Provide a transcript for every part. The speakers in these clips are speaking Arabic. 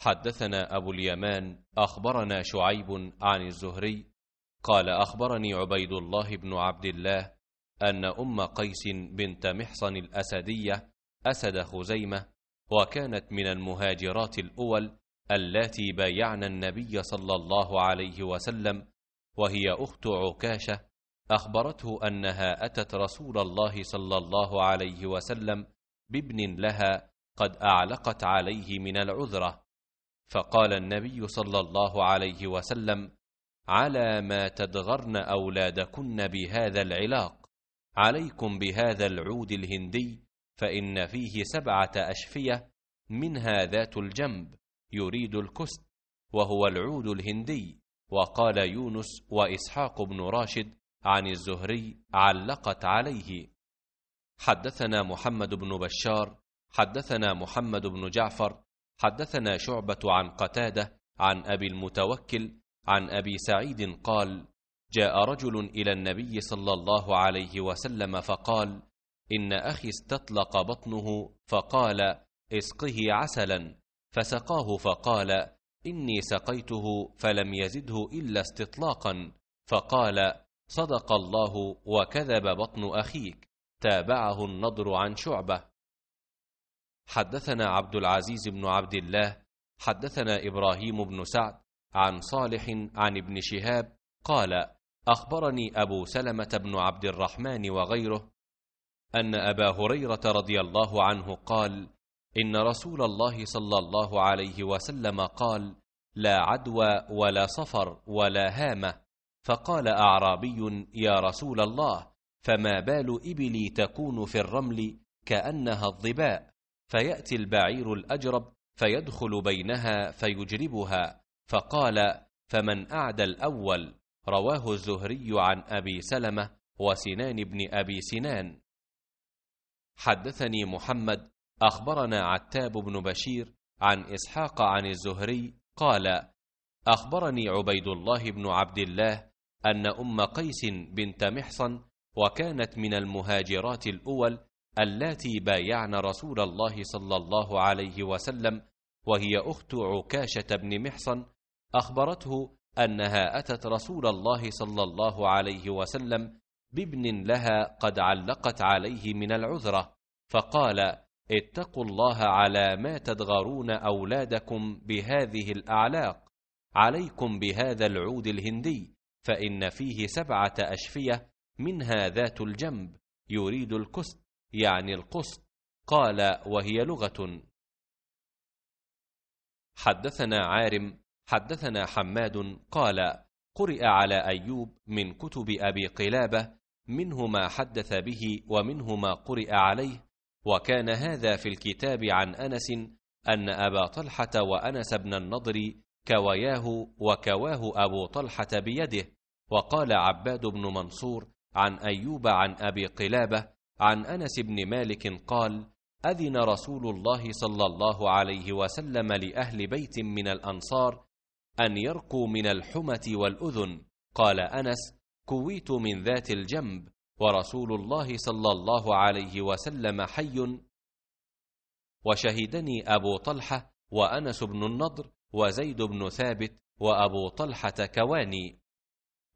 حدثنا أبو اليمان أخبرنا شعيب عن الزهري قال أخبرني عبيد الله بن عبد الله أن أم قيس بنت محصن الأسدية أسد خزيمة وكانت من المهاجرات الأول اللاتي بايعن النبي صلى الله عليه وسلم وهي أخت عكاشة أخبرته أنها أتت رسول الله صلى الله عليه وسلم بابن لها قد أعلقت عليه من العذرة فقال النبي صلى الله عليه وسلم على ما تدغرن أولادكن بهذا العلاق عليكم بهذا العود الهندي فإن فيه سبعة أشفية منها ذات الجنب يريد الكست وهو العود الهندي وقال يونس وإسحاق بن راشد عن الزهري علقت عليه حدثنا محمد بن بشار حدثنا محمد بن جعفر حدثنا شعبة عن قتادة عن أبي المتوكل عن أبي سعيد قال جاء رجل إلى النبي صلى الله عليه وسلم فقال إن أخي استطلق بطنه فقال اسقه عسلا فسقاه فقال إني سقيته فلم يزده إلا استطلاقا فقال صدق الله وكذب بطن أخيك تابعه النضر عن شعبة حدثنا عبد العزيز بن عبد الله حدثنا إبراهيم بن سعد عن صالح عن ابن شهاب قال أخبرني أبو سلمة بن عبد الرحمن وغيره أن أبا هريرة رضي الله عنه قال إن رسول الله صلى الله عليه وسلم قال لا عدوى ولا صفر ولا هامة فقال أعرابي يا رسول الله فما بال إبلي تكون في الرمل كأنها الظباء فيأتي البعير الأجرب فيدخل بينها فيجربها فقال فمن أعدى الأول رواه الزهري عن أبي سلمة وسنان بن أبي سنان حدثني محمد أخبرنا عتاب بن بشير عن إسحاق عن الزهري قال أخبرني عبيد الله بن عبد الله أن أم قيس بنت محصن وكانت من المهاجرات الأول اللاتي بايعن رسول الله صلى الله عليه وسلم وهي أخت عكاشة بن محصن أخبرته أنها أتت رسول الله صلى الله عليه وسلم بابن لها قد علقت عليه من العذرة فقال اتقوا الله على ما تدغرون أولادكم بهذه الأعلاق عليكم بهذا العود الهندي فإن فيه سبعة أشفية منها ذات الجنب يريد الكست يعني القسط قال وهي لغة حدثنا عارم حدثنا حماد قال قرئ على أيوب من كتب أبي قلابة منه ما حدث به ومنه ما قرئ عليه وكان هذا في الكتاب عن أنس أن أبا طلحة وأنس بن النضر كواياه وكواه أبو طلحة بيده وقال عباد بن منصور عن أيوب عن أبي قلابة عن انس بن مالك قال اذن رسول الله صلى الله عليه وسلم لاهل بيت من الانصار ان يرقوا من الحمه والاذن قال انس كويت من ذات الجنب ورسول الله صلى الله عليه وسلم حي وشهدني ابو طلحه وانس بن النضر وزيد بن ثابت وابو طلحه كواني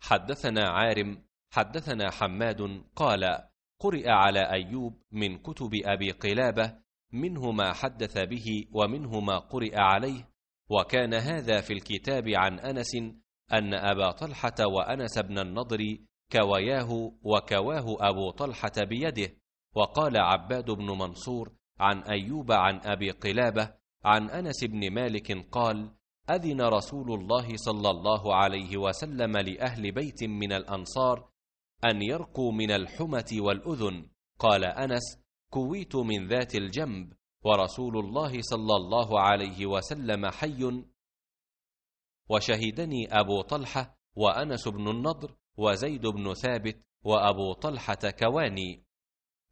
حدثنا عارم حدثنا حماد قال قرئ على أيوب من كتب أبي قلابة منه ما حدث به ومنه ما قرئ عليه وكان هذا في الكتاب عن أنس أن أبا طلحة وأنس بن النضر كواياه وكواه أبو طلحة بيده وقال عباد بن منصور عن أيوب عن أبي قلابة عن أنس بن مالك قال أذن رسول الله صلى الله عليه وسلم لأهل بيت من الأنصار أن يرقوا من الحمة والأذن قال أنس كويت من ذات الجنب ورسول الله صلى الله عليه وسلم حي وشهدني أبو طلحة وأنس بن النضر وزيد بن ثابت وأبو طلحة كواني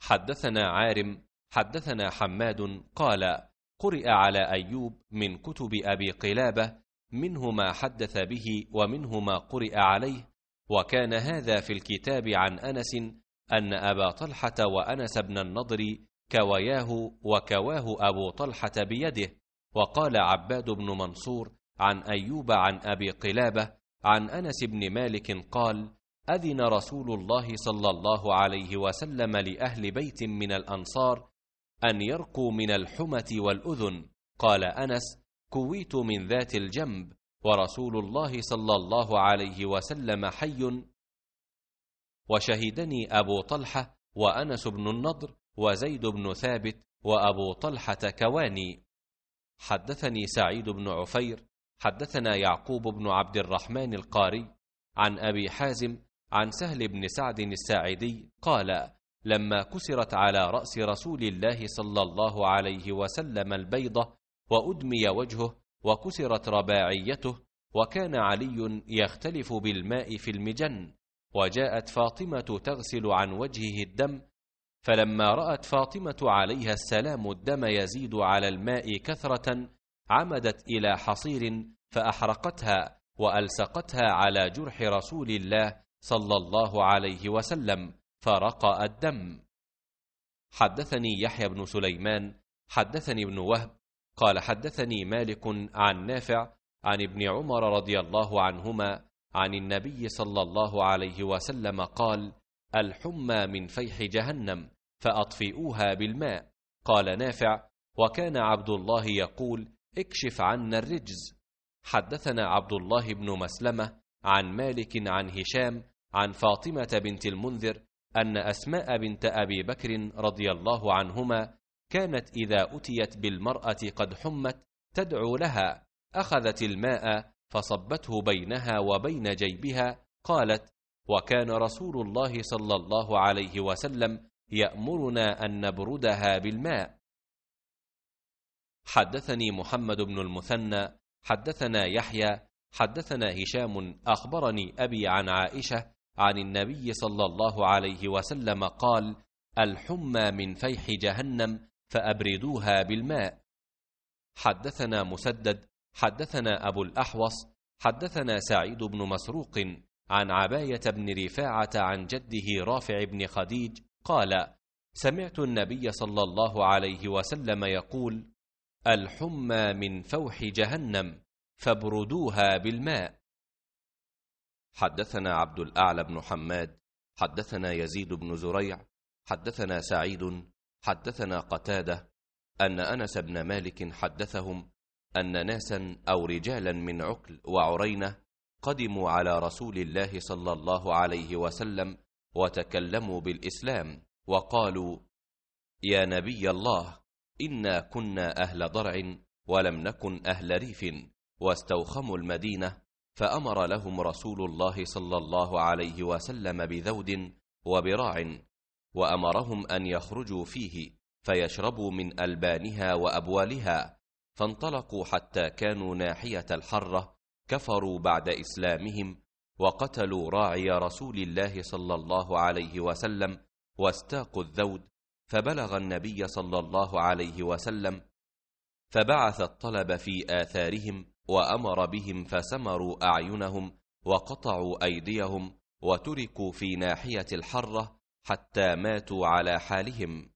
حدثنا عارم حدثنا حماد قال قرئ على أيوب من كتب أبي قلابة منه ما حدث به ومنه ما قرئ عليه وكان هذا في الكتاب عن أنس أن أبا طلحة وأنس بن النضر كوياه وكواه أبو طلحة بيده وقال عباد بن منصور عن أيوب عن أبي قلابة عن أنس بن مالك قال أذن رسول الله صلى الله عليه وسلم لأهل بيت من الأنصار أن يرقوا من الحمة والأذن قال أنس كويت من ذات الجنب ورسول الله صلى الله عليه وسلم حي وشهدني أبو طلحة وأنس بن النضر وزيد بن ثابت وأبو طلحة كواني حدثني سعيد بن عفير حدثنا يعقوب بن عبد الرحمن القاري عن أبي حازم عن سهل بن سعد الساعدي قال لما كسرت على رأس رسول الله صلى الله عليه وسلم البيضة وأدمي وجهه وكسرت رباعيته وكان علي يختلف بالماء في المجن وجاءت فاطمه تغسل عن وجهه الدم فلما رات فاطمه عليها السلام الدم يزيد على الماء كثره عمدت الى حصير فاحرقتها والصقتها على جرح رسول الله صلى الله عليه وسلم فرقا الدم حدثني يحيى بن سليمان حدثني ابن وهب قال حدثني مالك عن نافع عن ابن عمر رضي الله عنهما عن النبي صلى الله عليه وسلم قال الحمى من فيح جهنم فاطفئوها بالماء قال نافع وكان عبد الله يقول اكشف عنا الرجز حدثنا عبد الله بن مسلمه عن مالك عن هشام عن فاطمه بنت المنذر ان اسماء بنت ابي بكر رضي الله عنهما كانت إذا أتيت بالمرأة قد حمت تدعو لها أخذت الماء فصبته بينها وبين جيبها قالت وكان رسول الله صلى الله عليه وسلم يأمرنا أن نبردها بالماء حدثني محمد بن المثنى حدثنا يحيى حدثنا هشام أخبرني أبي عن عائشة عن النبي صلى الله عليه وسلم قال الحمى من فيح جهنم فأبردوها بالماء حدثنا مسدد حدثنا أبو الأحوص حدثنا سعيد بن مسروق عن عباية بن رفاعة عن جده رافع بن خديج قال سمعت النبي صلى الله عليه وسلم يقول الحمى من فوح جهنم فابردوها بالماء حدثنا عبد الأعلى بن حماد حدثنا يزيد بن زريع حدثنا سعيد حدثنا قتاده ان انس بن مالك حدثهم ان ناسا او رجالا من عكل وعرينه قدموا على رسول الله صلى الله عليه وسلم وتكلموا بالاسلام وقالوا يا نبي الله انا كنا اهل ضرع ولم نكن اهل ريف واستوخموا المدينه فامر لهم رسول الله صلى الله عليه وسلم بذود وبراع وامرهم ان يخرجوا فيه فيشربوا من البانها وابوالها فانطلقوا حتى كانوا ناحيه الحره كفروا بعد اسلامهم وقتلوا راعي رسول الله صلى الله عليه وسلم واستاقوا الذود فبلغ النبي صلى الله عليه وسلم فبعث الطلب في اثارهم وامر بهم فسمروا اعينهم وقطعوا ايديهم وتركوا في ناحيه الحره حتى ماتوا على حالهم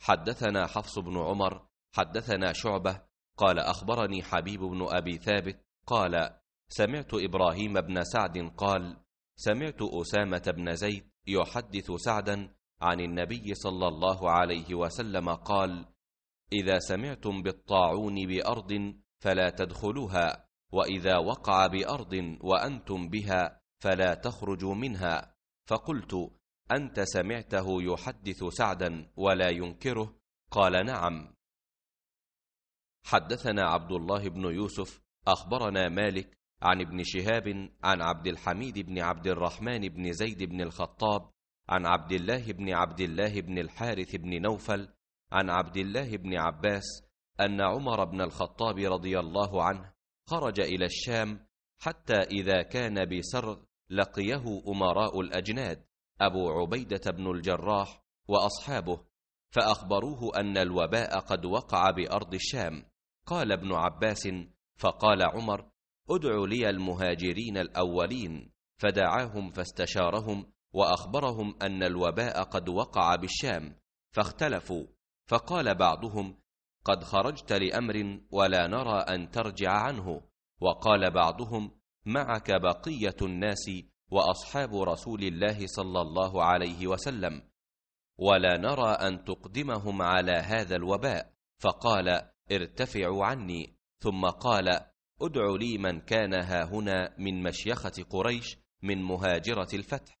حدثنا حفص بن عمر حدثنا شعبة قال أخبرني حبيب بن أبي ثابت قال سمعت إبراهيم بن سعد قال سمعت أسامة بن زيد يحدث سعدا عن النبي صلى الله عليه وسلم قال إذا سمعتم بالطاعون بأرض فلا تدخلوها وإذا وقع بأرض وأنتم بها فلا تخرجوا منها فقلت أنت سمعته يحدث سعدا ولا ينكره قال نعم حدثنا عبد الله بن يوسف أخبرنا مالك عن ابن شهاب عن عبد الحميد بن عبد الرحمن بن زيد بن الخطاب عن عبد الله بن عبد الله بن الحارث بن نوفل عن عبد الله بن عباس أن عمر بن الخطاب رضي الله عنه خرج إلى الشام حتى إذا كان بسرغ لقيه أمراء الأجناد ابو عبيده بن الجراح واصحابه فاخبروه ان الوباء قد وقع بارض الشام قال ابن عباس فقال عمر ادع لي المهاجرين الاولين فدعاهم فاستشارهم واخبرهم ان الوباء قد وقع بالشام فاختلفوا فقال بعضهم قد خرجت لامر ولا نرى ان ترجع عنه وقال بعضهم معك بقيه الناس واصحاب رسول الله صلى الله عليه وسلم ولا نرى ان تقدمهم على هذا الوباء فقال ارتفعوا عني ثم قال ادع لي من كان هنا من مشيخه قريش من مهاجره الفتح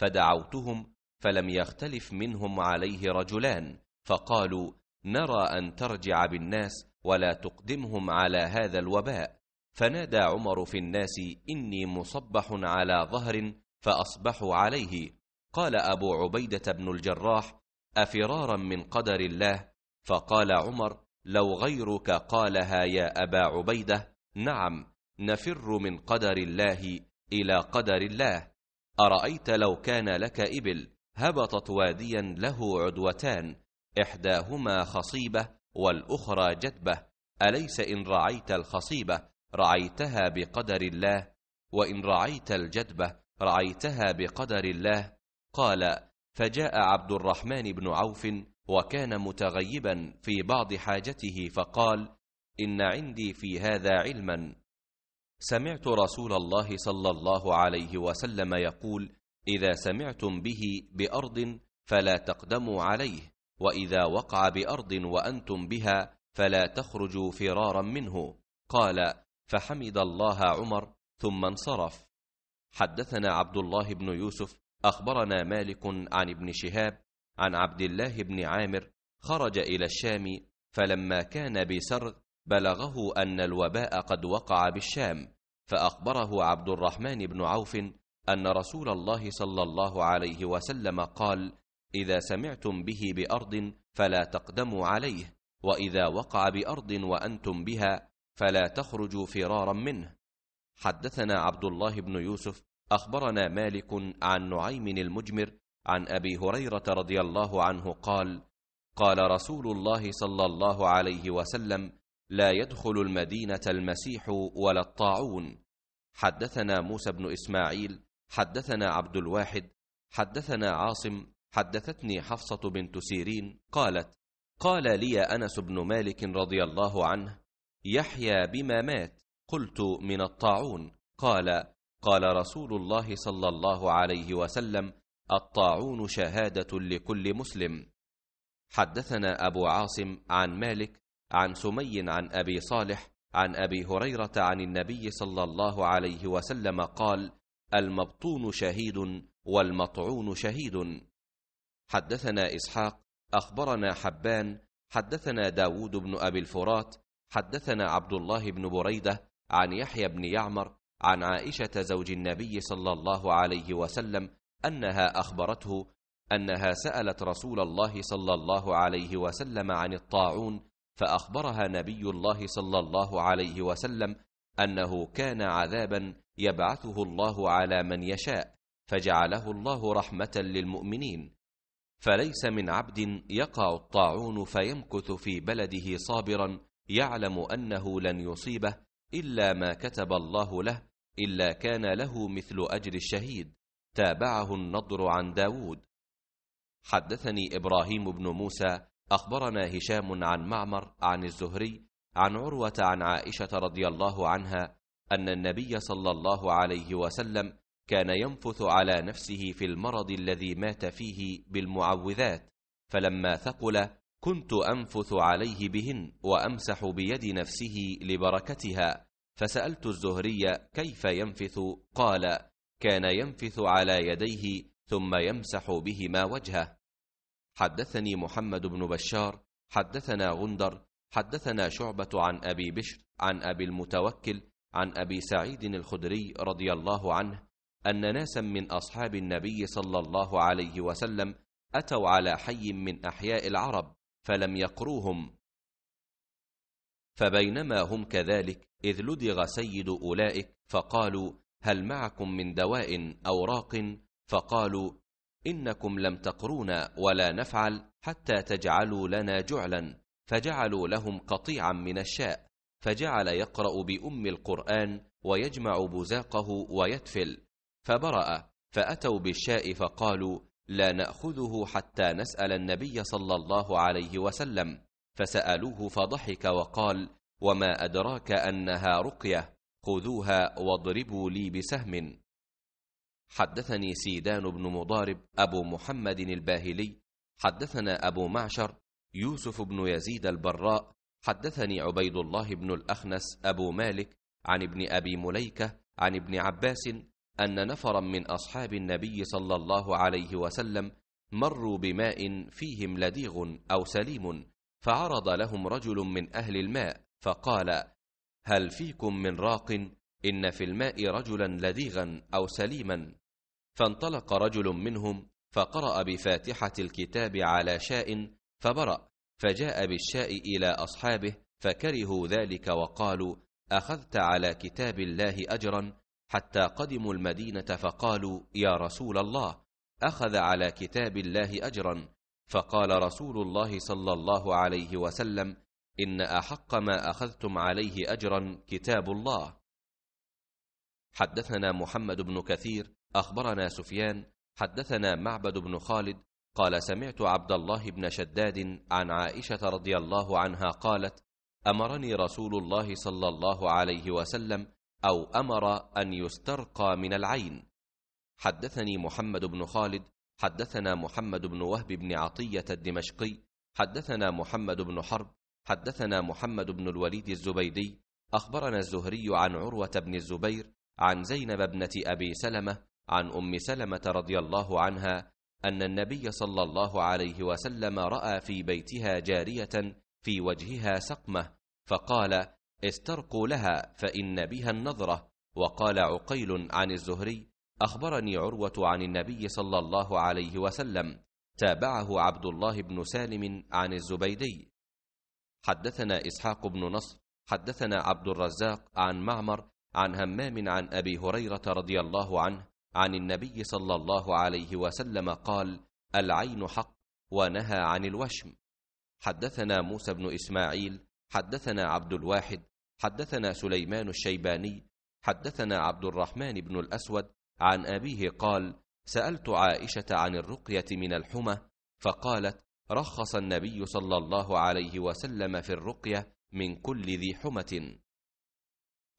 فدعوتهم فلم يختلف منهم عليه رجلان فقالوا نرى ان ترجع بالناس ولا تقدمهم على هذا الوباء فنادى عمر في الناس إني مصبح على ظهر فأصبحوا عليه قال أبو عبيدة بن الجراح أفرارا من قدر الله فقال عمر لو غيرك قالها يا أبا عبيدة نعم نفر من قدر الله إلى قدر الله أرأيت لو كان لك إبل هبطت واديا له عدوتان إحداهما خصيبة والأخرى جدبة أليس إن رعيت الخصيبة رعيتها بقدر الله وإن رعيت الجدبة رعيتها بقدر الله قال فجاء عبد الرحمن بن عوف وكان متغيبا في بعض حاجته فقال إن عندي في هذا علما سمعت رسول الله صلى الله عليه وسلم يقول إذا سمعتم به بأرض فلا تقدموا عليه وإذا وقع بأرض وأنتم بها فلا تخرجوا فرارا منه قال فحمد الله عمر ثم انصرف حدثنا عبد الله بن يوسف اخبرنا مالك عن ابن شهاب عن عبد الله بن عامر خرج الى الشام فلما كان بسرغ بلغه ان الوباء قد وقع بالشام فاخبره عبد الرحمن بن عوف ان رسول الله صلى الله عليه وسلم قال اذا سمعتم به بارض فلا تقدموا عليه واذا وقع بارض وانتم بها فلا تخرجوا فرارا منه حدثنا عبد الله بن يوسف اخبرنا مالك عن نعيم المجمر عن ابي هريره رضي الله عنه قال قال رسول الله صلى الله عليه وسلم لا يدخل المدينه المسيح ولا الطاعون حدثنا موسى بن اسماعيل حدثنا عبد الواحد حدثنا عاصم حدثتني حفصه بنت سيرين قالت قال لي انس بن مالك رضي الله عنه يحيى بما مات قلت من الطاعون قال قال رسول الله صلى الله عليه وسلم الطاعون شهاده لكل مسلم حدثنا ابو عاصم عن مالك عن سمي عن ابي صالح عن ابي هريره عن النبي صلى الله عليه وسلم قال المبطون شهيد والمطعون شهيد حدثنا اسحاق اخبرنا حبان حدثنا داود بن ابي الفرات حدثنا عبد الله بن بريده عن يحيى بن يعمر عن عائشه زوج النبي صلى الله عليه وسلم انها اخبرته انها سالت رسول الله صلى الله عليه وسلم عن الطاعون فاخبرها نبي الله صلى الله عليه وسلم انه كان عذابا يبعثه الله على من يشاء فجعله الله رحمه للمؤمنين فليس من عبد يقع الطاعون فيمكث في بلده صابرا يعلم انه لن يصيبه الا ما كتب الله له الا كان له مثل اجر الشهيد تابعه النضر عن داود حدثني ابراهيم بن موسى اخبرنا هشام عن معمر عن الزهري عن عروه عن عائشه رضي الله عنها ان النبي صلى الله عليه وسلم كان ينفث على نفسه في المرض الذي مات فيه بالمعوذات فلما ثقل كنت أنفث عليه بهن وأمسح بيد نفسه لبركتها فسألت الزهري كيف ينفث قال كان ينفث على يديه ثم يمسح بهما وجهه حدثني محمد بن بشار حدثنا غندر حدثنا شعبة عن أبي بشر عن أبي المتوكل عن أبي سعيد الخدري رضي الله عنه أن ناسا من أصحاب النبي صلى الله عليه وسلم أتوا على حي من أحياء العرب فلم يقروهم فبينما هم كذلك إذ لدغ سيد أولئك فقالوا هل معكم من دواء أو راق فقالوا إنكم لم تقرونا ولا نفعل حتى تجعلوا لنا جعلا فجعلوا لهم قطيعا من الشاء فجعل يقرأ بأم القرآن ويجمع بزاقه ويتفل فبرأ فأتوا بالشاء فقالوا لا ناخذه حتى نسال النبي صلى الله عليه وسلم فسالوه فضحك وقال وما ادراك انها رقيه خذوها واضربوا لي بسهم حدثني سيدان بن مضارب ابو محمد الباهلي حدثنا ابو معشر يوسف بن يزيد البراء حدثني عبيد الله بن الاخنس ابو مالك عن ابن ابي مليكه عن ابن عباس ان نفرا من اصحاب النبي صلى الله عليه وسلم مروا بماء فيهم لديغ او سليم فعرض لهم رجل من اهل الماء فقال هل فيكم من راق ان في الماء رجلا لديغا او سليما فانطلق رجل منهم فقرا بفاتحه الكتاب على شاء فبرا فجاء بالشاء الى اصحابه فكرهوا ذلك وقالوا اخذت على كتاب الله اجرا حتى قدموا المدينه فقالوا يا رسول الله اخذ على كتاب الله اجرا فقال رسول الله صلى الله عليه وسلم ان احق ما اخذتم عليه اجرا كتاب الله حدثنا محمد بن كثير اخبرنا سفيان حدثنا معبد بن خالد قال سمعت عبد الله بن شداد عن عائشه رضي الله عنها قالت امرني رسول الله صلى الله عليه وسلم او امر ان يسترقى من العين حدثني محمد بن خالد حدثنا محمد بن وهب بن عطيه الدمشقي حدثنا محمد بن حرب حدثنا محمد بن الوليد الزبيدي اخبرنا الزهري عن عروه بن الزبير عن زينب ابنه ابي سلمه عن ام سلمه رضي الله عنها ان النبي صلى الله عليه وسلم راى في بيتها جاريه في وجهها سقمه فقال استرقوا لها فإن بها النظرة وقال عقيل عن الزهري أخبرني عروة عن النبي صلى الله عليه وسلم تابعه عبد الله بن سالم عن الزبيدي حدثنا إسحاق بن نصر حدثنا عبد الرزاق عن معمر عن همام عن أبي هريرة رضي الله عنه عن النبي صلى الله عليه وسلم قال العين حق ونهى عن الوشم حدثنا موسى بن إسماعيل حدثنا عبد الواحد حدثنا سليمان الشيباني حدثنا عبد الرحمن بن الاسود عن ابيه قال سالت عائشه عن الرقيه من الحمى فقالت رخص النبي صلى الله عليه وسلم في الرقيه من كل ذي حمه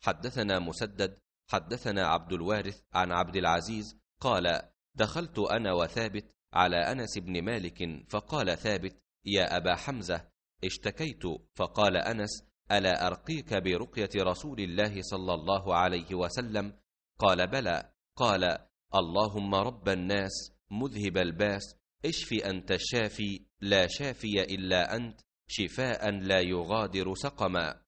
حدثنا مسدد حدثنا عبد الوارث عن عبد العزيز قال دخلت انا وثابت على انس بن مالك فقال ثابت يا ابا حمزه اشتكيت فقال انس ألا أرقيك برقية رسول الله صلى الله عليه وسلم قال بلى قال اللهم رب الناس مذهب الباس اشف أنت الشافي لا شافي إلا أنت شفاء لا يغادر سقما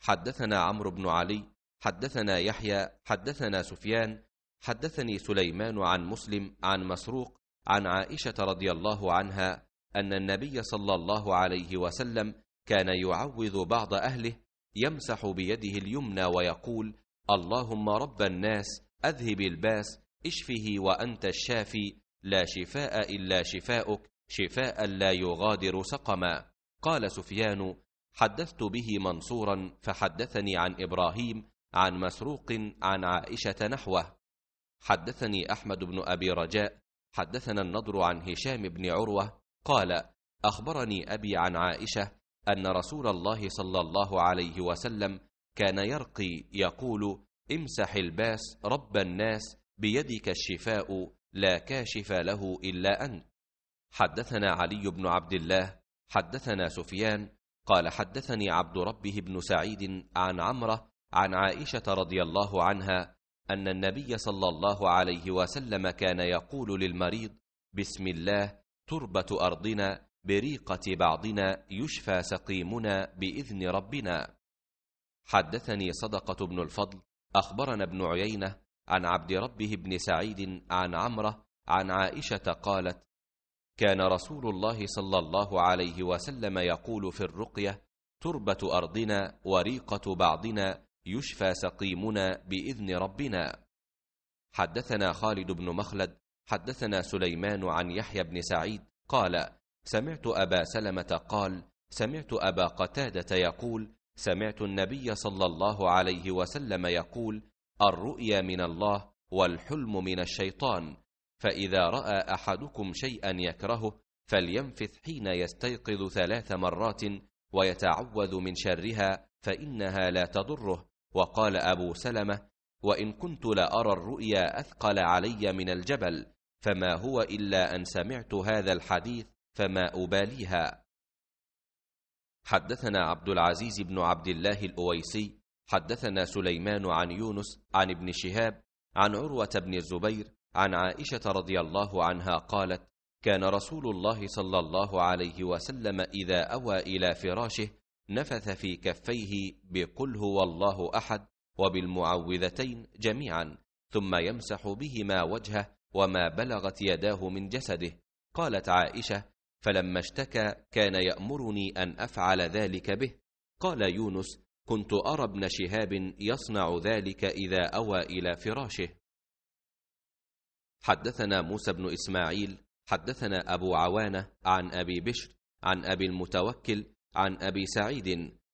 حدثنا عمرو بن علي حدثنا يحيى حدثنا سفيان حدثني سليمان عن مسلم عن مسروق عن عائشه رضي الله عنها ان النبي صلى الله عليه وسلم كان يعوذ بعض اهله يمسح بيده اليمنى ويقول اللهم رب الناس اذهب الباس اشفه وانت الشافي لا شفاء الا شفاؤك شفاء لا يغادر سقما قال سفيان حدثت به منصورا فحدثني عن ابراهيم عن مسروق عن عائشه نحوه حدثني احمد بن ابي رجاء حدثنا النضر عن هشام بن عروه قال اخبرني ابي عن عائشه ان رسول الله صلى الله عليه وسلم كان يرقي يقول امسح الباس رب الناس بيدك الشفاء لا كاشف له الا انت حدثنا علي بن عبد الله حدثنا سفيان قال حدثني عبد ربه بن سعيد عن عمره عن عائشه رضي الله عنها ان النبي صلى الله عليه وسلم كان يقول للمريض بسم الله تربه ارضنا بريقة بعضنا يشفى سقيمنا بإذن ربنا حدثني صدقة بن الفضل أخبرنا ابن عيينة عن عبد ربه بن سعيد عن عمرة عن عائشة قالت كان رسول الله صلى الله عليه وسلم يقول في الرقية تربة أرضنا وريقة بعضنا يشفى سقيمنا بإذن ربنا حدثنا خالد بن مخلد حدثنا سليمان عن يحيى بن سعيد قال سمعت أبا سلمة قال سمعت أبا قتادة يقول سمعت النبي صلى الله عليه وسلم يقول الرؤيا من الله والحلم من الشيطان فإذا رأى أحدكم شيئا يكرهه فلينفث حين يستيقظ ثلاث مرات ويتعوذ من شرها فإنها لا تضره وقال أبو سلمة وإن كنت لأرى الرؤيا أثقل علي من الجبل فما هو إلا أن سمعت هذا الحديث فما أباليها حدثنا عبد العزيز بن عبد الله الأويسي حدثنا سليمان عن يونس عن ابن شهاب عن عروة بن الزبير عن عائشة رضي الله عنها قالت كان رسول الله صلى الله عليه وسلم إذا أوى إلى فراشه نفث في كفيه بقل هو الله أحد وبالمعوذتين جميعا ثم يمسح بهما وجهه وما بلغت يداه من جسده قالت عائشة فلما اشتكى كان يامرني ان افعل ذلك به قال يونس كنت ارى ابن شهاب يصنع ذلك اذا اوى الى فراشه حدثنا موسى بن اسماعيل حدثنا ابو عوانه عن ابي بشر عن ابي المتوكل عن ابي سعيد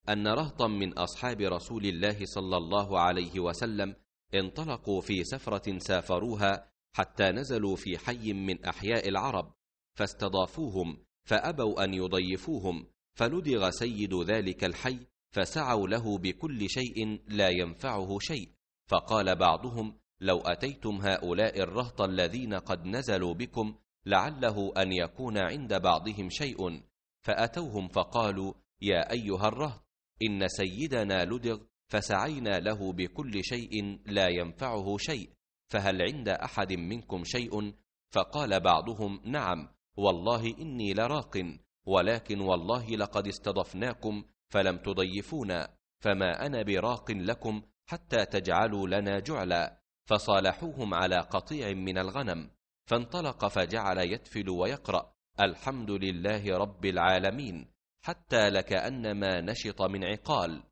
ان رهطا من اصحاب رسول الله صلى الله عليه وسلم انطلقوا في سفره سافروها حتى نزلوا في حي من احياء العرب فاستضافوهم فابوا ان يضيفوهم فلدغ سيد ذلك الحي فسعوا له بكل شيء لا ينفعه شيء فقال بعضهم لو اتيتم هؤلاء الرهط الذين قد نزلوا بكم لعله ان يكون عند بعضهم شيء فاتوهم فقالوا يا ايها الرهط ان سيدنا لدغ فسعينا له بكل شيء لا ينفعه شيء فهل عند احد منكم شيء فقال بعضهم نعم والله اني لراق ولكن والله لقد استضفناكم فلم تضيفونا فما انا براق لكم حتى تجعلوا لنا جعلا فصالحوهم على قطيع من الغنم فانطلق فجعل يتفل ويقرا الحمد لله رب العالمين حتى لكانما نشط من عقال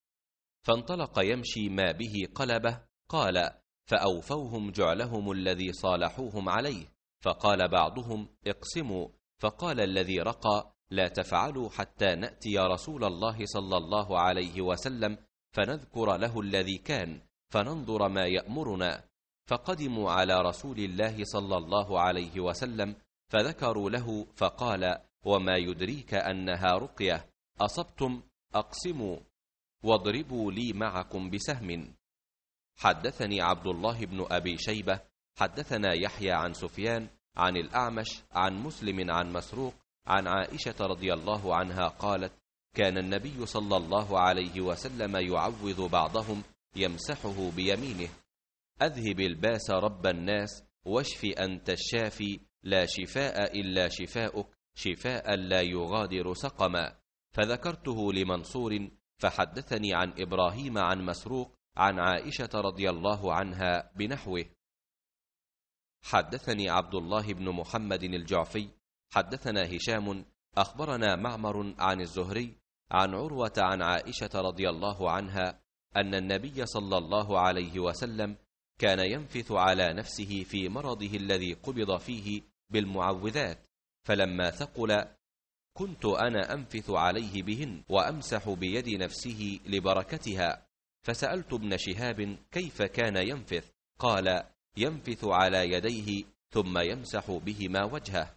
فانطلق يمشي ما به قلبه قال فاوفوهم جعلهم الذي صالحوهم عليه فقال بعضهم اقسموا فقال الذي رقى لا تفعلوا حتى ناتي رسول الله صلى الله عليه وسلم فنذكر له الذي كان فننظر ما يامرنا فقدموا على رسول الله صلى الله عليه وسلم فذكروا له فقال وما يدريك انها رقيه اصبتم اقسموا واضربوا لي معكم بسهم حدثني عبد الله بن ابي شيبه حدثنا يحيى عن سفيان عن الأعمش عن مسلم عن مسروق عن عائشة رضي الله عنها قالت كان النبي صلى الله عليه وسلم يعوذ بعضهم يمسحه بيمينه أذهب الباس رب الناس واشف أنت الشافي لا شفاء إلا شفاؤك شفاء لا يغادر سقما فذكرته لمنصور فحدثني عن إبراهيم عن مسروق عن عائشة رضي الله عنها بنحوه حدثني عبد الله بن محمد الجعفي حدثنا هشام اخبرنا معمر عن الزهري عن عروه عن عائشه رضي الله عنها ان النبي صلى الله عليه وسلم كان ينفث على نفسه في مرضه الذي قبض فيه بالمعوذات فلما ثقل كنت انا انفث عليه بهن وامسح بيد نفسه لبركتها فسالت ابن شهاب كيف كان ينفث قال ينفث على يديه ثم يمسح بهما وجهه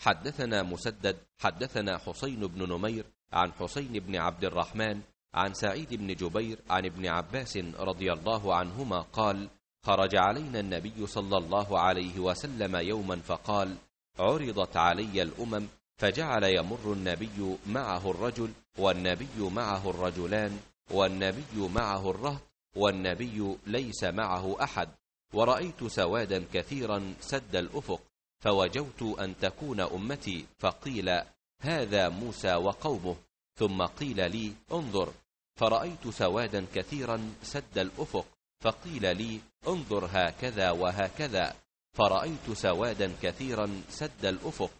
حدثنا مسدد حدثنا حسين بن نمير عن حسين بن عبد الرحمن عن سعيد بن جبير عن ابن عباس رضي الله عنهما قال خرج علينا النبي صلى الله عليه وسلم يوما فقال عرضت علي الامم فجعل يمر النبي معه الرجل والنبي معه الرجلان والنبي معه الرهط والنبي ليس معه احد ورأيت سوادا كثيرا سد الأفق فوجوت أن تكون أمتي فقيل هذا موسى وقومه ثم قيل لي انظر فرأيت سوادا كثيرا سد الأفق فقيل لي انظر هكذا وهكذا فرأيت سوادا كثيرا سد الأفق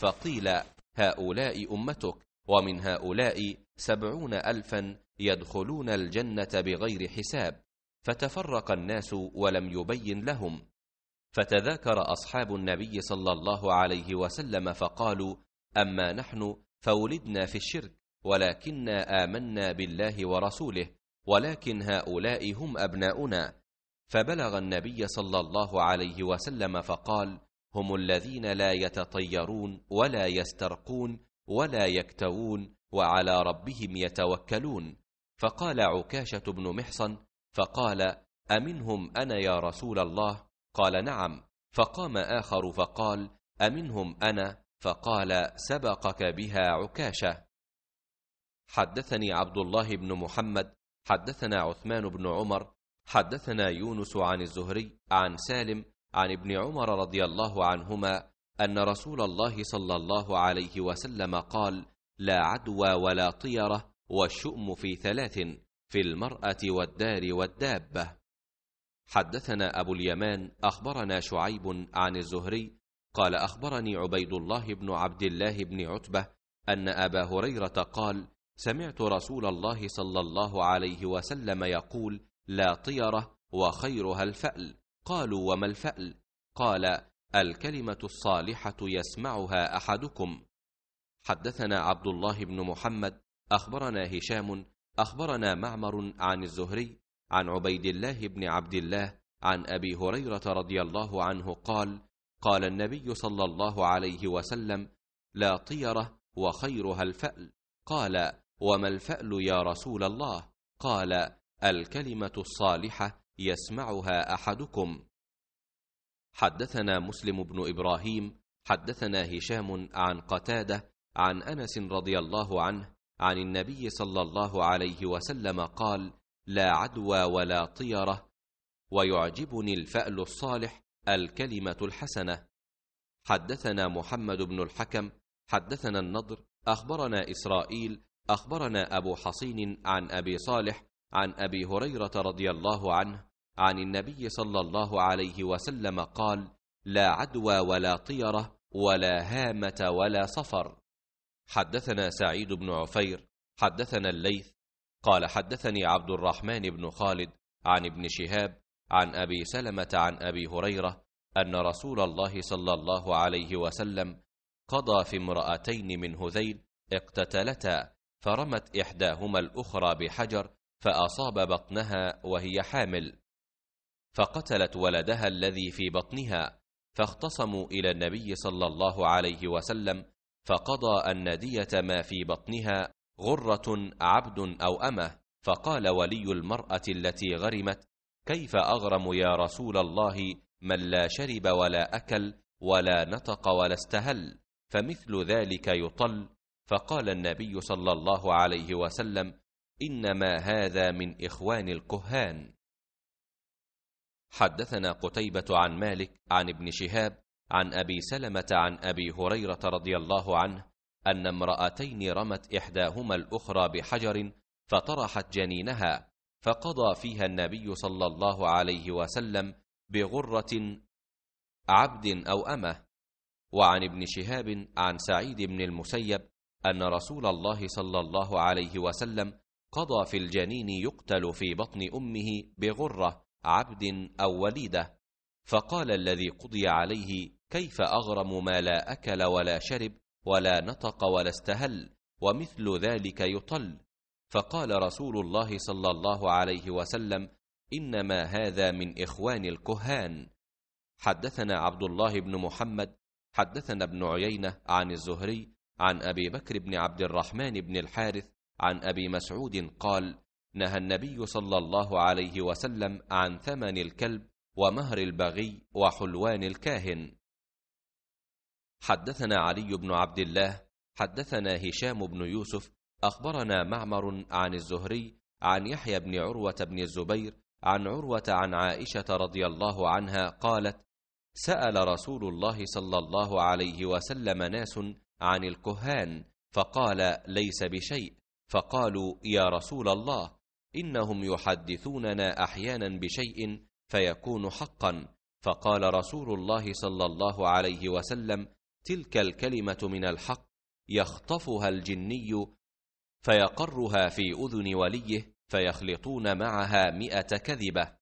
فقيل هؤلاء أمتك ومن هؤلاء سبعون ألفا يدخلون الجنة بغير حساب فتفرق الناس ولم يبين لهم فتذاكر اصحاب النبي صلى الله عليه وسلم فقالوا اما نحن فولدنا في الشرك ولكنا امنا بالله ورسوله ولكن هؤلاء هم ابناؤنا فبلغ النبي صلى الله عليه وسلم فقال هم الذين لا يتطيرون ولا يسترقون ولا يكتوون وعلى ربهم يتوكلون فقال عكاشه بن محصن فقال امنهم انا يا رسول الله قال نعم فقام اخر فقال امنهم انا فقال سبقك بها عكاشه حدثني عبد الله بن محمد حدثنا عثمان بن عمر حدثنا يونس عن الزهري عن سالم عن ابن عمر رضي الله عنهما ان رسول الله صلى الله عليه وسلم قال لا عدوى ولا طيره والشؤم في ثلاث في المرأة والدار والدابة حدثنا أبو اليمان أخبرنا شعيب عن الزهري قال أخبرني عبيد الله بن عبد الله بن عتبة أن أبا هريرة قال سمعت رسول الله صلى الله عليه وسلم يقول لا طيرة وخيرها الفأل قالوا وما الفأل قال الكلمة الصالحة يسمعها أحدكم حدثنا عبد الله بن محمد أخبرنا هشام أخبرنا معمر عن الزهري عن عبيد الله بن عبد الله عن أبي هريرة رضي الله عنه قال قال النبي صلى الله عليه وسلم لا طيرة وخيرها الفأل قال وما الفأل يا رسول الله قال الكلمة الصالحة يسمعها أحدكم حدثنا مسلم بن إبراهيم حدثنا هشام عن قتادة عن أنس رضي الله عنه عن النبي صلى الله عليه وسلم قال لا عدوى ولا طيره ويعجبني الفال الصالح الكلمه الحسنه حدثنا محمد بن الحكم حدثنا النضر اخبرنا اسرائيل اخبرنا ابو حصين عن ابي صالح عن ابي هريره رضي الله عنه عن النبي صلى الله عليه وسلم قال لا عدوى ولا طيره ولا هامه ولا صفر حدثنا سعيد بن عفير حدثنا الليث قال حدثني عبد الرحمن بن خالد عن ابن شهاب عن ابي سلمه عن ابي هريره ان رسول الله صلى الله عليه وسلم قضى في امراتين من هذيل اقتتلتا فرمت احداهما الاخرى بحجر فاصاب بطنها وهي حامل فقتلت ولدها الذي في بطنها فاختصموا الى النبي صلى الله عليه وسلم فقضى أن دية ما في بطنها غرة عبد أو أمه فقال ولي المرأة التي غرمت كيف أغرم يا رسول الله من لا شرب ولا أكل ولا نطق ولا استهل فمثل ذلك يطل فقال النبي صلى الله عليه وسلم إنما هذا من إخوان الكهان حدثنا قتيبة عن مالك عن ابن شهاب عن ابي سلمه عن ابي هريره رضي الله عنه ان امراتين رمت احداهما الاخرى بحجر فطرحت جنينها فقضى فيها النبي صلى الله عليه وسلم بغره عبد او امه وعن ابن شهاب عن سعيد بن المسيب ان رسول الله صلى الله عليه وسلم قضى في الجنين يقتل في بطن امه بغره عبد او وليده فقال الذي قضي عليه كيف أغرم ما لا أكل ولا شرب ولا نطق ولا استهل ومثل ذلك يطل فقال رسول الله صلى الله عليه وسلم إنما هذا من إخوان الكهان حدثنا عبد الله بن محمد حدثنا ابن عيينة عن الزهري عن أبي بكر بن عبد الرحمن بن الحارث عن أبي مسعود قال نهى النبي صلى الله عليه وسلم عن ثمن الكلب ومهر البغي وحلوان الكاهن حدثنا علي بن عبد الله حدثنا هشام بن يوسف اخبرنا معمر عن الزهري عن يحيى بن عروه بن الزبير عن عروه عن عائشه رضي الله عنها قالت سال رسول الله صلى الله عليه وسلم ناس عن الكهان فقال ليس بشيء فقالوا يا رسول الله انهم يحدثوننا احيانا بشيء فيكون حقا فقال رسول الله صلى الله عليه وسلم تلك الكلمه من الحق يخطفها الجني فيقرها في اذن وليه فيخلطون معها مئه كذبه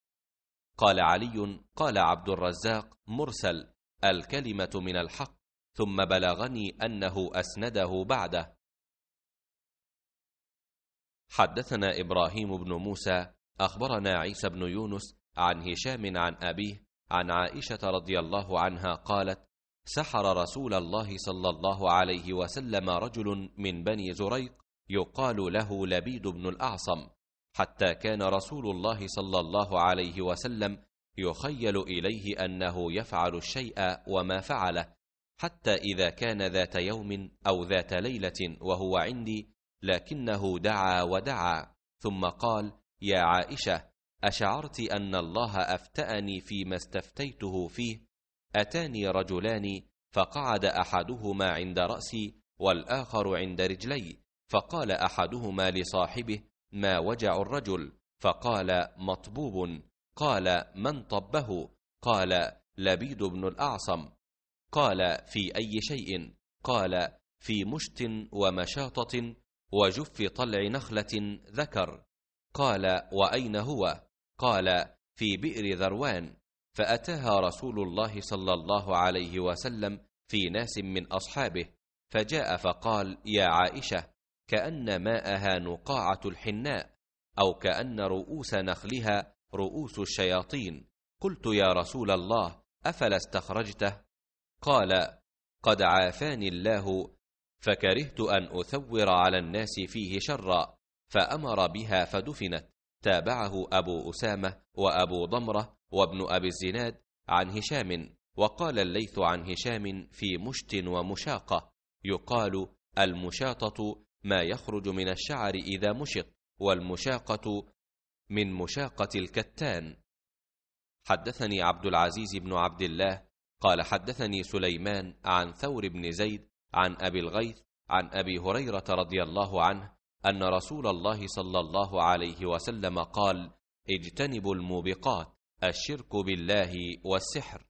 قال علي قال عبد الرزاق مرسل الكلمه من الحق ثم بلغني انه اسنده بعده حدثنا ابراهيم بن موسى اخبرنا عيسى بن يونس عن هشام عن ابيه عن عائشه رضي الله عنها قالت سحر رسول الله صلى الله عليه وسلم رجل من بني زريق يقال له لبيد بن الاعصم حتى كان رسول الله صلى الله عليه وسلم يخيل اليه انه يفعل الشيء وما فعله حتى اذا كان ذات يوم او ذات ليله وهو عندي لكنه دعا ودعا ثم قال يا عائشه اشعرت ان الله افتاني فيما استفتيته فيه اتاني رجلان فقعد احدهما عند راسي والاخر عند رجلي فقال احدهما لصاحبه ما وجع الرجل فقال مطبوب قال من طبه قال لبيد بن الاعصم قال في اي شيء قال في مشت ومشاطه وجف طلع نخله ذكر قال واين هو قال في بئر ذروان فأتاها رسول الله صلى الله عليه وسلم في ناس من أصحابه فجاء فقال يا عائشة كأن ماءها نقاعة الحناء أو كأن رؤوس نخلها رؤوس الشياطين قلت يا رسول الله أفلا استخرجته قال قد عافاني الله فكرهت أن أثور على الناس فيه شرا فأمر بها فدفنت تابعه أبو أسامة وأبو ضمرة وابن أبي الزناد عن هشام وقال الليث عن هشام في مشت ومشاقة يقال المشاطة ما يخرج من الشعر إذا مشق والمشاقة من مشاقة الكتان حدثني عبد العزيز بن عبد الله قال حدثني سليمان عن ثور بن زيد عن أبي الغيث عن أبي هريرة رضي الله عنه أن رسول الله صلى الله عليه وسلم قال اجتنبوا الموبقات الشرك بالله والسحر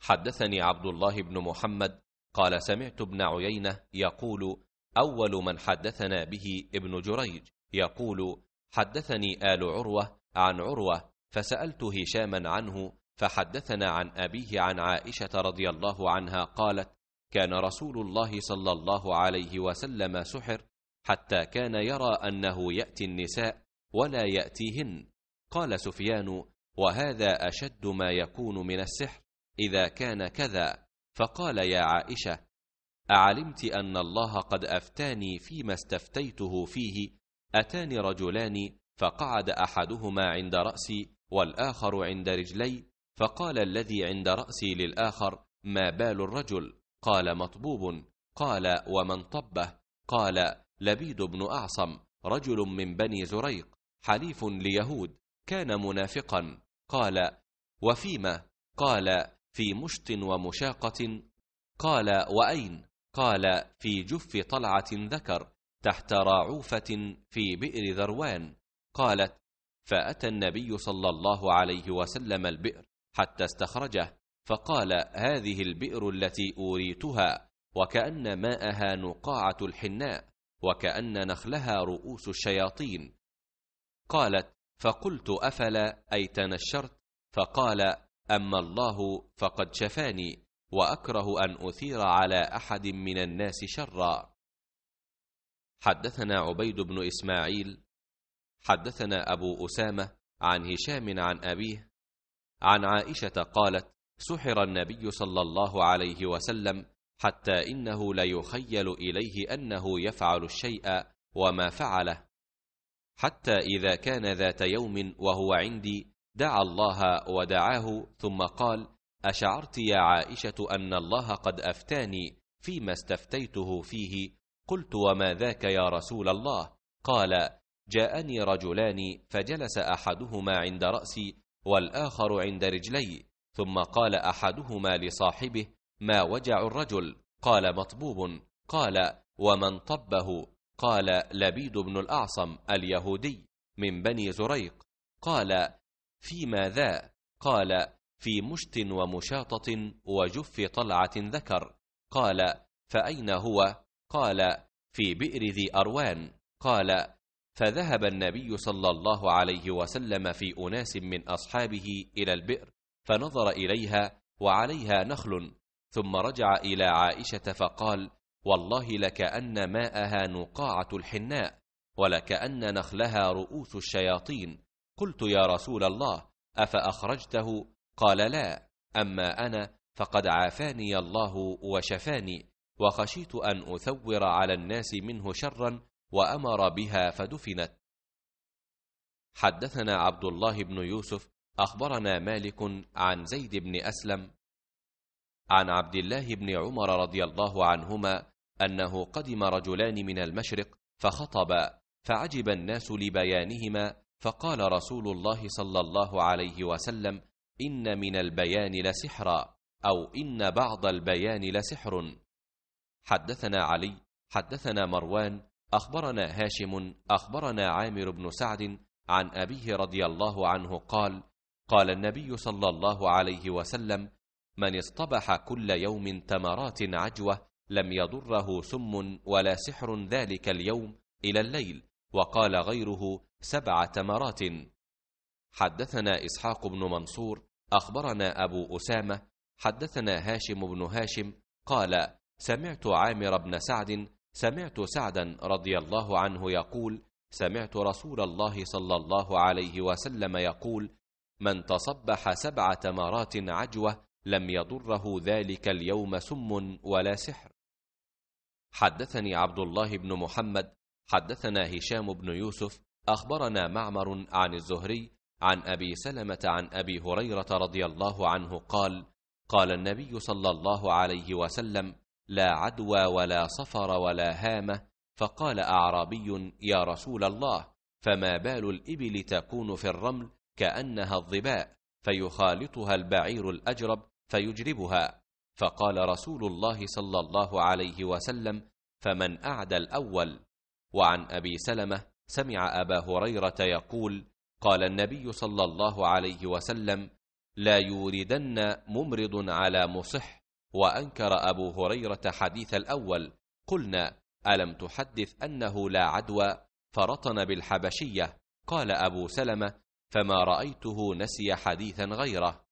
حدثني عبد الله بن محمد قال سمعت ابن عيينه يقول اول من حدثنا به ابن جريج يقول حدثني ال عروه عن عروه فسالت هشاما عنه فحدثنا عن ابيه عن عائشه رضي الله عنها قالت كان رسول الله صلى الله عليه وسلم سحر حتى كان يرى انه ياتي النساء ولا ياتيهن قال سفيان وهذا اشد ما يكون من السحر اذا كان كذا فقال يا عائشه اعلمت ان الله قد افتاني فيما استفتيته فيه اتاني رجلان فقعد احدهما عند راسي والاخر عند رجلي فقال الذي عند راسي للاخر ما بال الرجل قال مطبوب قال ومن طبه قال لبيد بن اعصم رجل من بني زريق حليف ليهود كان منافقا قال وفيما قال في مشط ومشاقة قال وأين قال في جف طلعة ذكر تحت راعوفة في بئر ذروان قالت فأتى النبي صلى الله عليه وسلم البئر حتى استخرجه فقال هذه البئر التي أوريتها وكأن ماءها نقاعة الحناء وكأن نخلها رؤوس الشياطين قالت فقلت افلا اي تنشرت فقال اما الله فقد شفاني واكره ان اثير على احد من الناس شرا حدثنا عبيد بن اسماعيل حدثنا ابو اسامه عن هشام عن ابيه عن عائشه قالت سحر النبي صلى الله عليه وسلم حتى انه ليخيل اليه انه يفعل الشيء وما فعله حتى إذا كان ذات يوم وهو عندي دعا الله ودعاه ثم قال أشعرت يا عائشة أن الله قد أفتاني فيما استفتيته فيه قلت وما ذاك يا رسول الله قال جاءني رجلان فجلس أحدهما عند رأسي والآخر عند رجلي ثم قال أحدهما لصاحبه ما وجع الرجل قال مطبوب قال ومن طبه قال لبيد بن الأعصم اليهودي من بني زريق قال في ماذا قال في مشت ومشاطة وجف طلعة ذكر قال فأين هو قال في بئر ذي أروان قال فذهب النبي صلى الله عليه وسلم في أناس من أصحابه إلى البئر فنظر إليها وعليها نخل ثم رجع إلى عائشة فقال والله لكأن ماءها نقاعة الحناء ولكأن نخلها رؤوس الشياطين قلت يا رسول الله أفأخرجته قال لا أما أنا فقد عافاني الله وشفاني وخشيت أن أثور على الناس منه شرا وأمر بها فدفنت حدثنا عبد الله بن يوسف أخبرنا مالك عن زيد بن أسلم عن عبد الله بن عمر رضي الله عنهما أنه قدم رجلان من المشرق فخطبا فعجب الناس لبيانهما فقال رسول الله صلى الله عليه وسلم إن من البيان لسحرا أو إن بعض البيان لسحر حدثنا علي حدثنا مروان أخبرنا هاشم أخبرنا عامر بن سعد عن أبيه رضي الله عنه قال قال النبي صلى الله عليه وسلم من اصطبح كل يوم تمرات عجوة لم يضره سم ولا سحر ذلك اليوم إلى الليل وقال غيره سبع تمرات حدثنا إسحاق بن منصور أخبرنا أبو أسامة حدثنا هاشم بن هاشم قال سمعت عامر بن سعد سمعت سعدا رضي الله عنه يقول سمعت رسول الله صلى الله عليه وسلم يقول من تصبح سبع تمرات عجوه لم يضره ذلك اليوم سم ولا سحر حدثني عبد الله بن محمد حدثنا هشام بن يوسف اخبرنا معمر عن الزهري عن ابي سلمه عن ابي هريره رضي الله عنه قال قال النبي صلى الله عليه وسلم لا عدوى ولا صفر ولا هامه فقال اعرابي يا رسول الله فما بال الابل تكون في الرمل كانها الظباء فيخالطها البعير الاجرب فيجربها فقال رسول الله صلى الله عليه وسلم فمن اعدى الاول وعن ابي سلمه سمع ابا هريره يقول قال النبي صلى الله عليه وسلم لا يوردن ممرض على مصح وانكر ابو هريره حديث الاول قلنا الم تحدث انه لا عدوى فرطن بالحبشيه قال ابو سلمه فما رايته نسي حديثا غيره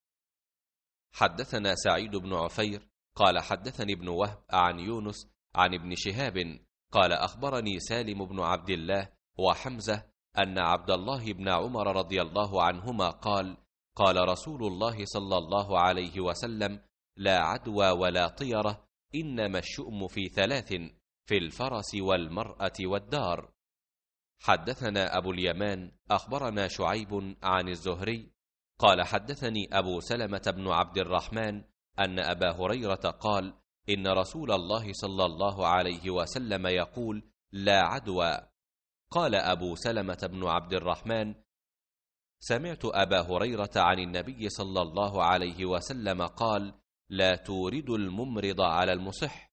حدثنا سعيد بن عفير قال حدثني ابن وهب عن يونس عن ابن شهاب قال أخبرني سالم بن عبد الله وحمزة أن عبد الله بن عمر رضي الله عنهما قال قال رسول الله صلى الله عليه وسلم لا عدوى ولا طيرة إنما الشؤم في ثلاث في الفرس والمرأة والدار حدثنا أبو اليمان أخبرنا شعيب عن الزهري قال حدثني أبو سلمة بن عبد الرحمن أن أبا هريرة قال إن رسول الله صلى الله عليه وسلم يقول لا عدوى قال أبو سلمة بن عبد الرحمن سمعت أبا هريرة عن النبي صلى الله عليه وسلم قال لا تورد الممرض على المصح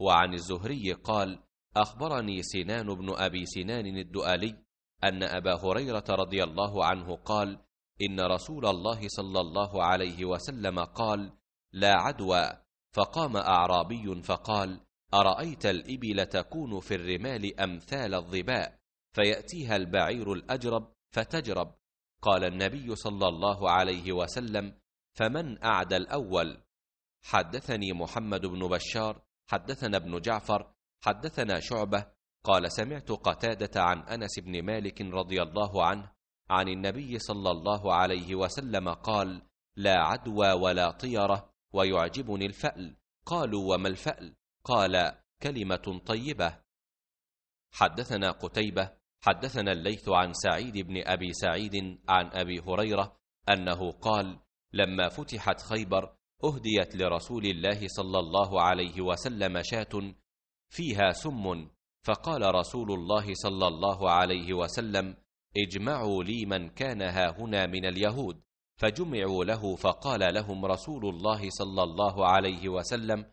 وعن الزهري قال أخبرني سنان بن أبي سنان الدؤلي أن أبا هريرة رضي الله عنه قال ان رسول الله صلى الله عليه وسلم قال لا عدوى فقام اعرابي فقال ارايت الابل تكون في الرمال امثال الظباء فياتيها البعير الاجرب فتجرب قال النبي صلى الله عليه وسلم فمن اعدى الاول حدثني محمد بن بشار حدثنا ابن جعفر حدثنا شعبه قال سمعت قتاده عن انس بن مالك رضي الله عنه عن النبي صلى الله عليه وسلم قال لا عدوى ولا طيره ويعجبني الفال قالوا وما الفال قال كلمه طيبه حدثنا قتيبه حدثنا الليث عن سعيد بن ابي سعيد عن ابي هريره انه قال لما فتحت خيبر اهديت لرسول الله صلى الله عليه وسلم شاه فيها سم فقال رسول الله صلى الله عليه وسلم اجمعوا لي من كان ها هنا من اليهود فجمعوا له فقال لهم رسول الله صلى الله عليه وسلم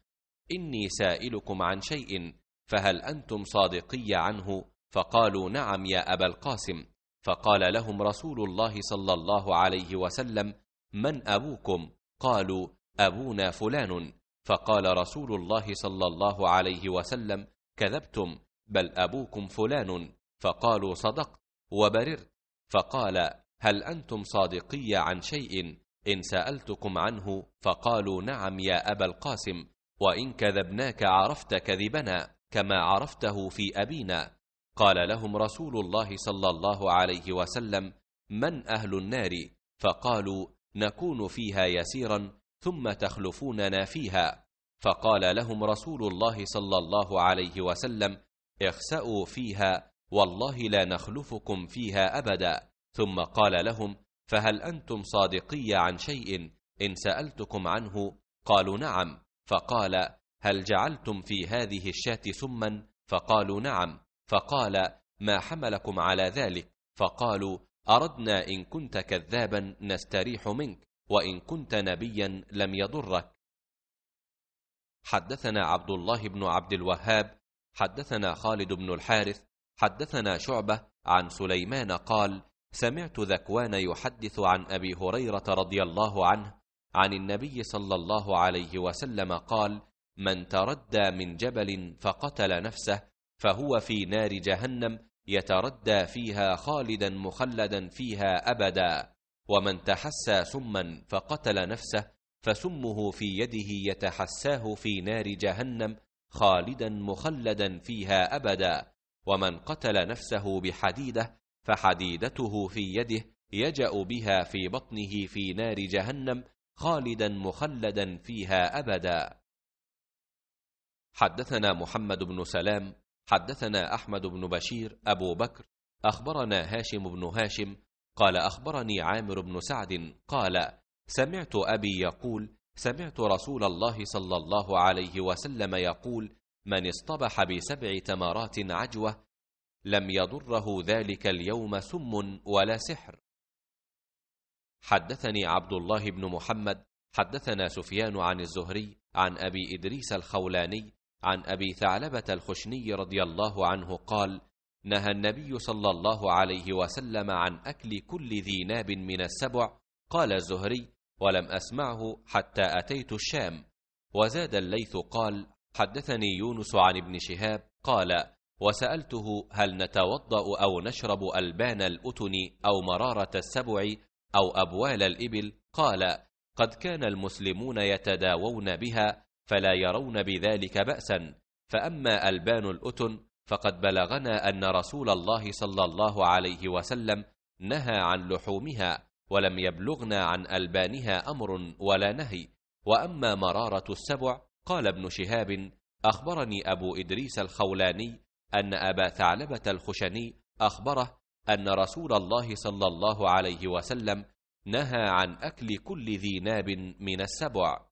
اني سائلكم عن شيء فهل انتم صادقي عنه فقالوا نعم يا ابا القاسم فقال لهم رسول الله صلى الله عليه وسلم من ابوكم قالوا ابونا فلان فقال رسول الله صلى الله عليه وسلم كذبتم بل ابوكم فلان فقالوا صدقت وبررت فقال هل أنتم صادقي عن شيء إن سألتكم عنه فقالوا نعم يا أبا القاسم وإن كذبناك عرفت كذبنا كما عرفته في أبينا قال لهم رسول الله صلى الله عليه وسلم من أهل النار فقالوا نكون فيها يسيرا ثم تخلفوننا فيها فقال لهم رسول الله صلى الله عليه وسلم اخسأوا فيها والله لا نخلفكم فيها أبدا ثم قال لهم فهل أنتم صادقي عن شيء إن سألتكم عنه قالوا نعم فقال هل جعلتم في هذه الشاة سما فقالوا نعم فقال ما حملكم على ذلك فقالوا أردنا إن كنت كذابا نستريح منك وإن كنت نبيا لم يضرك حدثنا عبد الله بن عبد الوهاب حدثنا خالد بن الحارث حدثنا شعبة عن سليمان قال سمعت ذكوان يحدث عن أبي هريرة رضي الله عنه عن النبي صلى الله عليه وسلم قال من تردى من جبل فقتل نفسه فهو في نار جهنم يتردى فيها خالدا مخلدا فيها أبدا ومن تحسى سما فقتل نفسه فسمه في يده يتحساه في نار جهنم خالدا مخلدا فيها أبدا ومن قتل نفسه بحديدة فحديدته في يده يجأ بها في بطنه في نار جهنم خالدا مخلدا فيها أبدا حدثنا محمد بن سلام حدثنا أحمد بن بشير أبو بكر أخبرنا هاشم بن هاشم قال أخبرني عامر بن سعد قال سمعت أبي يقول سمعت رسول الله صلى الله عليه وسلم يقول من اصطبح بسبع تمرات عجوة لم يضره ذلك اليوم سم ولا سحر حدثني عبد الله بن محمد حدثنا سفيان عن الزهري عن أبي إدريس الخولاني عن أبي ثعلبة الخشني رضي الله عنه قال نهى النبي صلى الله عليه وسلم عن أكل كل ذي ناب من السبع قال الزهري ولم أسمعه حتى أتيت الشام وزاد الليث قال حدثني يونس عن ابن شهاب قال وسألته هل نتوضأ أو نشرب ألبان الأتن أو مرارة السبع أو أبوال الإبل قال قد كان المسلمون يتداوون بها فلا يرون بذلك بأسا فأما ألبان الأتن فقد بلغنا أن رسول الله صلى الله عليه وسلم نهى عن لحومها ولم يبلغنا عن ألبانها أمر ولا نهي وأما مرارة السبع قال ابن شهاب أخبرني أبو إدريس الخولاني أن أبا ثعلبة الخشني أخبره أن رسول الله صلى الله عليه وسلم نهى عن أكل كل ذي ناب من السبع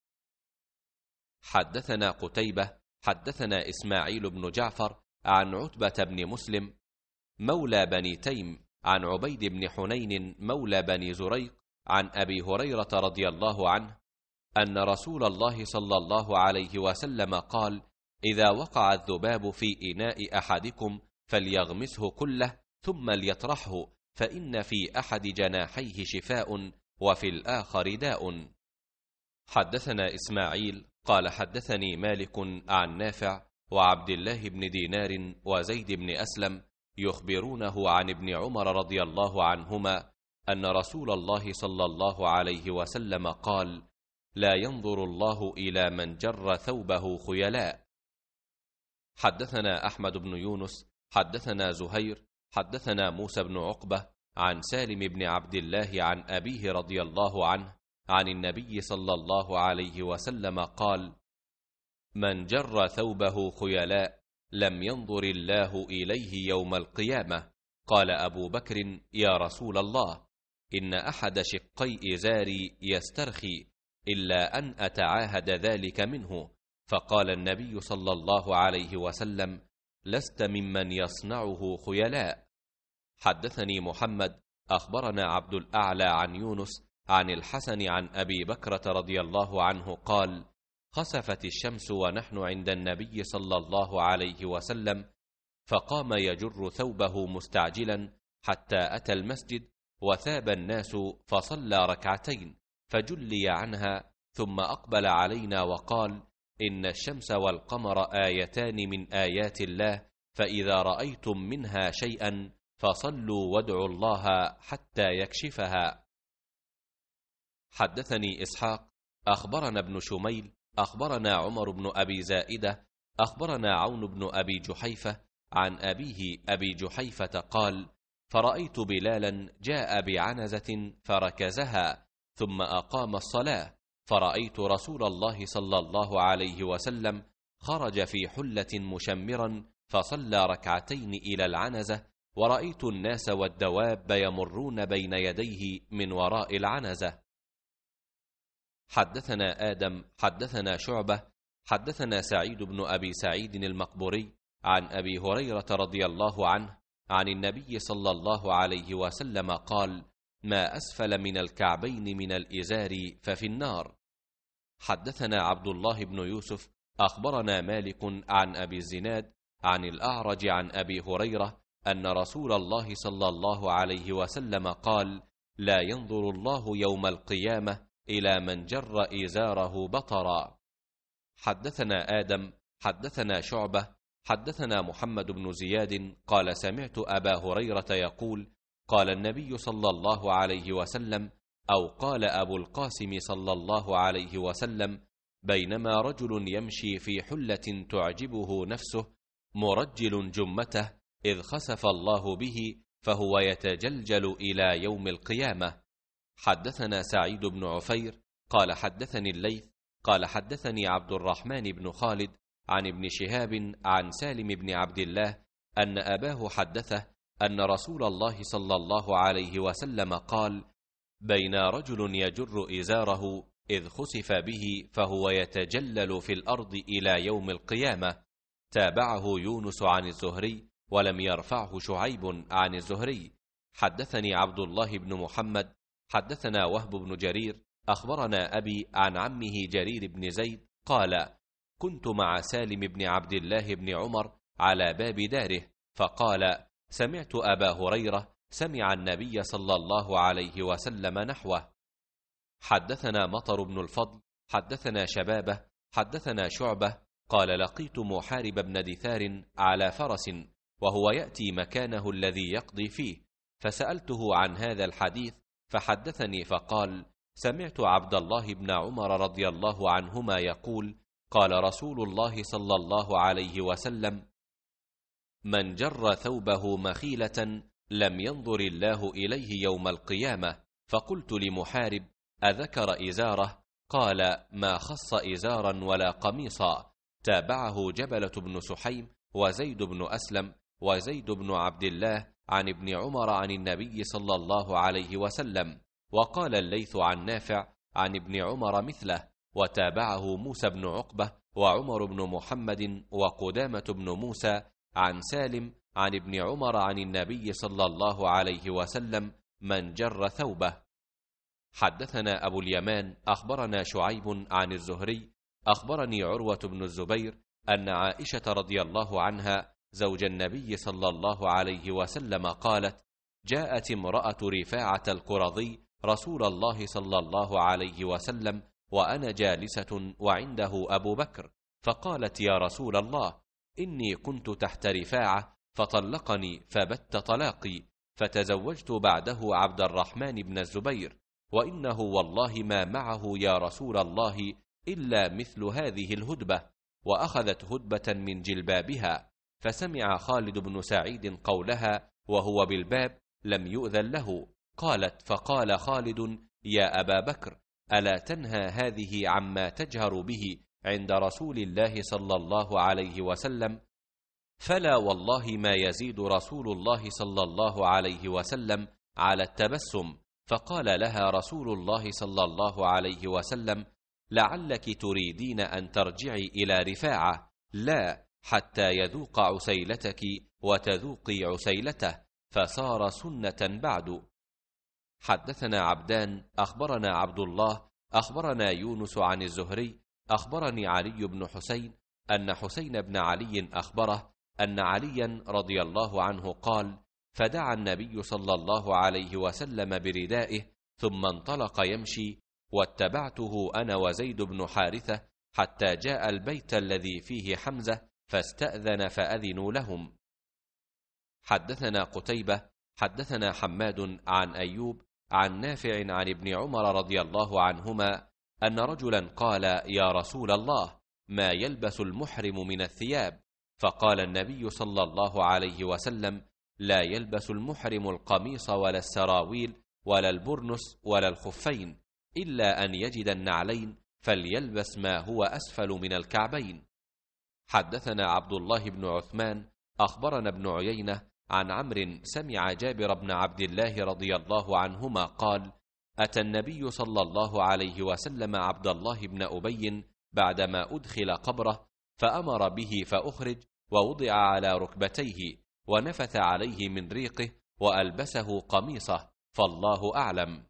حدثنا قتيبة حدثنا إسماعيل بن جعفر عن عتبة بن مسلم مولى بني تيم عن عبيد بن حنين مولى بني زريق عن أبي هريرة رضي الله عنه ان رسول الله صلى الله عليه وسلم قال اذا وقع الذباب في اناء احدكم فليغمسه كله ثم ليطرحه فان في احد جناحيه شفاء وفي الاخر داء حدثنا اسماعيل قال حدثني مالك عن نافع وعبد الله بن دينار وزيد بن اسلم يخبرونه عن ابن عمر رضي الله عنهما ان رسول الله صلى الله عليه وسلم قال لا ينظر الله إلى من جر ثوبه خيلاء حدثنا أحمد بن يونس حدثنا زهير حدثنا موسى بن عقبة عن سالم بن عبد الله عن أبيه رضي الله عنه عن النبي صلى الله عليه وسلم قال من جر ثوبه خيلاء لم ينظر الله إليه يوم القيامة قال أبو بكر يا رسول الله إن أحد شقي إزاري يسترخي الا ان اتعاهد ذلك منه فقال النبي صلى الله عليه وسلم لست ممن يصنعه خيلاء حدثني محمد اخبرنا عبد الاعلى عن يونس عن الحسن عن ابي بكره رضي الله عنه قال خسفت الشمس ونحن عند النبي صلى الله عليه وسلم فقام يجر ثوبه مستعجلا حتى اتى المسجد وثاب الناس فصلى ركعتين فجلي عنها ثم اقبل علينا وقال ان الشمس والقمر ايتان من ايات الله فاذا رايتم منها شيئا فصلوا وادعوا الله حتى يكشفها حدثني اسحاق اخبرنا ابن شميل اخبرنا عمر بن ابي زائده اخبرنا عون بن ابي جحيفه عن ابيه ابي جحيفه قال فرايت بلالا جاء بعنزه فركزها ثم أقام الصلاة فرأيت رسول الله صلى الله عليه وسلم خرج في حلة مشمرا فصلى ركعتين إلى العنزة ورأيت الناس والدواب يمرون بين يديه من وراء العنزة حدثنا آدم حدثنا شعبة حدثنا سعيد بن أبي سعيد المقبوري عن أبي هريرة رضي الله عنه عن النبي صلى الله عليه وسلم قال ما أسفل من الكعبين من الإزار ففي النار حدثنا عبد الله بن يوسف أخبرنا مالك عن أبي الزناد عن الأعرج عن أبي هريرة أن رسول الله صلى الله عليه وسلم قال لا ينظر الله يوم القيامة إلى من جر إزاره بطرا حدثنا آدم حدثنا شعبة حدثنا محمد بن زياد قال سمعت أبا هريرة يقول قال النبي صلى الله عليه وسلم او قال ابو القاسم صلى الله عليه وسلم بينما رجل يمشي في حله تعجبه نفسه مرجل جمته اذ خسف الله به فهو يتجلجل الى يوم القيامه حدثنا سعيد بن عفير قال حدثني الليث قال حدثني عبد الرحمن بن خالد عن ابن شهاب عن سالم بن عبد الله ان اباه حدثه ان رسول الله صلى الله عليه وسلم قال بين رجل يجر ازاره اذ خسف به فهو يتجلل في الارض الى يوم القيامه تابعه يونس عن الزهري ولم يرفعه شعيب عن الزهري حدثني عبد الله بن محمد حدثنا وهب بن جرير اخبرنا ابي عن عمه جرير بن زيد قال كنت مع سالم بن عبد الله بن عمر على باب داره فقال سمعت أبا هريرة سمع النبي صلى الله عليه وسلم نحوه حدثنا مطر بن الفضل حدثنا شبابه حدثنا شعبه قال لقيت محارب بن دثار على فرس وهو ياتي مكانه الذي يقضي فيه فسالته عن هذا الحديث فحدثني فقال سمعت عبد الله بن عمر رضي الله عنهما يقول قال رسول الله صلى الله عليه وسلم من جر ثوبه مخيلة لم ينظر الله إليه يوم القيامة فقلت لمحارب أذكر إزاره قال ما خص إزارا ولا قميصا تابعه جبلة بن سحيم وزيد بن أسلم وزيد بن عبد الله عن ابن عمر عن النبي صلى الله عليه وسلم وقال الليث عن نافع عن ابن عمر مثله وتابعه موسى بن عقبة وعمر بن محمد وقدامة بن موسى عن سالم عن ابن عمر عن النبي صلى الله عليه وسلم من جر ثوبه حدثنا ابو اليمان اخبرنا شعيب عن الزهري اخبرني عروه بن الزبير ان عائشه رضي الله عنها زوج النبي صلى الله عليه وسلم قالت جاءت امراه رفاعه القرظي رسول الله صلى الله عليه وسلم وانا جالسه وعنده ابو بكر فقالت يا رسول الله إني كنت تحت رفاعة فطلقني فبت طلاقي فتزوجت بعده عبد الرحمن بن الزبير وإنه والله ما معه يا رسول الله إلا مثل هذه الهدبة وأخذت هدبة من جلبابها فسمع خالد بن سعيد قولها وهو بالباب لم يؤذن له قالت فقال خالد يا أبا بكر ألا تنهى هذه عما تجهر به عند رسول الله صلى الله عليه وسلم فلا والله ما يزيد رسول الله صلى الله عليه وسلم على التبسم فقال لها رسول الله صلى الله عليه وسلم لعلك تريدين ان ترجعي الى رفاعه لا حتى يذوق عسيلتك وتذوقي عسيلته فصار سنه بعد حدثنا عبدان اخبرنا عبد الله اخبرنا يونس عن الزهري أخبرني علي بن حسين أن حسين بن علي أخبره أن عليا رضي الله عنه قال: فدعا النبي صلى الله عليه وسلم بردائه ثم انطلق يمشي واتبعته أنا وزيد بن حارثة حتى جاء البيت الذي فيه حمزة فاستأذن فأذنوا لهم. حدثنا قتيبة حدثنا حماد عن أيوب عن نافع عن ابن عمر رضي الله عنهما ان رجلا قال يا رسول الله ما يلبس المحرم من الثياب فقال النبي صلى الله عليه وسلم لا يلبس المحرم القميص ولا السراويل ولا البرنس ولا الخفين الا ان يجد النعلين فليلبس ما هو اسفل من الكعبين حدثنا عبد الله بن عثمان اخبرنا ابن عيينه عن عمرو سمع جابر بن عبد الله رضي الله عنهما قال أتى النبي صلى الله عليه وسلم عبد الله بن أبي بعدما أدخل قبره فأمر به فأخرج ووضع على ركبتيه ونفث عليه من ريقه وألبسه قميصه فالله أعلم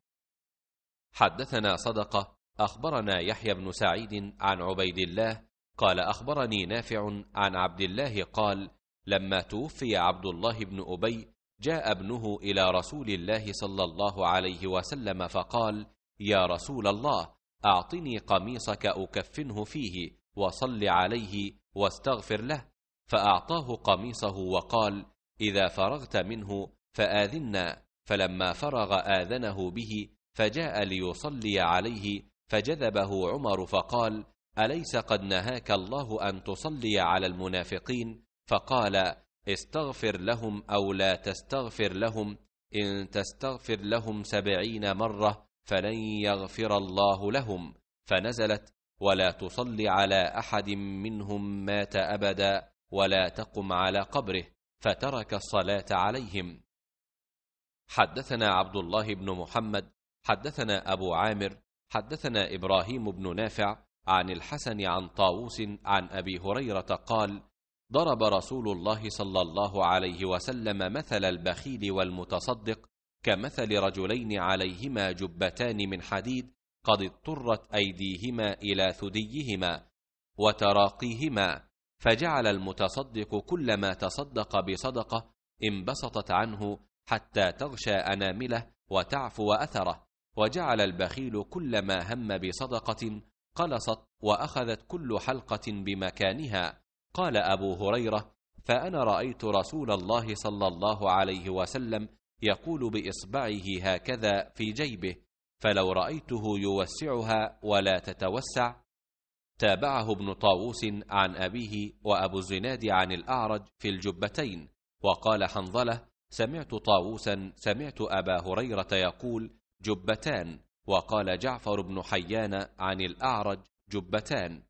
حدثنا صدقة أخبرنا يحيى بن سعيد عن عبيد الله قال أخبرني نافع عن عبد الله قال لما توفي عبد الله بن أبي جاء ابنه الى رسول الله صلى الله عليه وسلم فقال يا رسول الله اعطني قميصك اكفنه فيه وصل عليه واستغفر له فاعطاه قميصه وقال اذا فرغت منه فاذنا فلما فرغ اذنه به فجاء ليصلي عليه فجذبه عمر فقال اليس قد نهاك الله ان تصلي على المنافقين فقال استغفر لهم أو لا تستغفر لهم إن تستغفر لهم سبعين مرة فلن يغفر الله لهم فنزلت ولا تصل على أحد منهم مات أبدا ولا تقم على قبره فترك الصلاة عليهم حدثنا عبد الله بن محمد حدثنا أبو عامر حدثنا إبراهيم بن نافع عن الحسن عن طاووس عن أبي هريرة قال ضرب رسول الله صلى الله عليه وسلم مثل البخيل والمتصدق كمثل رجلين عليهما جبتان من حديد قد اضطرت ايديهما الى ثديهما وتراقيهما فجعل المتصدق كلما تصدق بصدقه انبسطت عنه حتى تغشى انامله وتعفو اثره وجعل البخيل كلما هم بصدقه قلصت واخذت كل حلقه بمكانها قال أبو هريرة فأنا رأيت رسول الله صلى الله عليه وسلم يقول بإصبعه هكذا في جيبه فلو رأيته يوسعها ولا تتوسع تابعه ابن طاووس عن أبيه وأبو الزناد عن الأعرج في الجبتين وقال حنظلة سمعت طاووسا سمعت أبا هريرة يقول جبتان وقال جعفر بن حيان عن الأعرج جبتان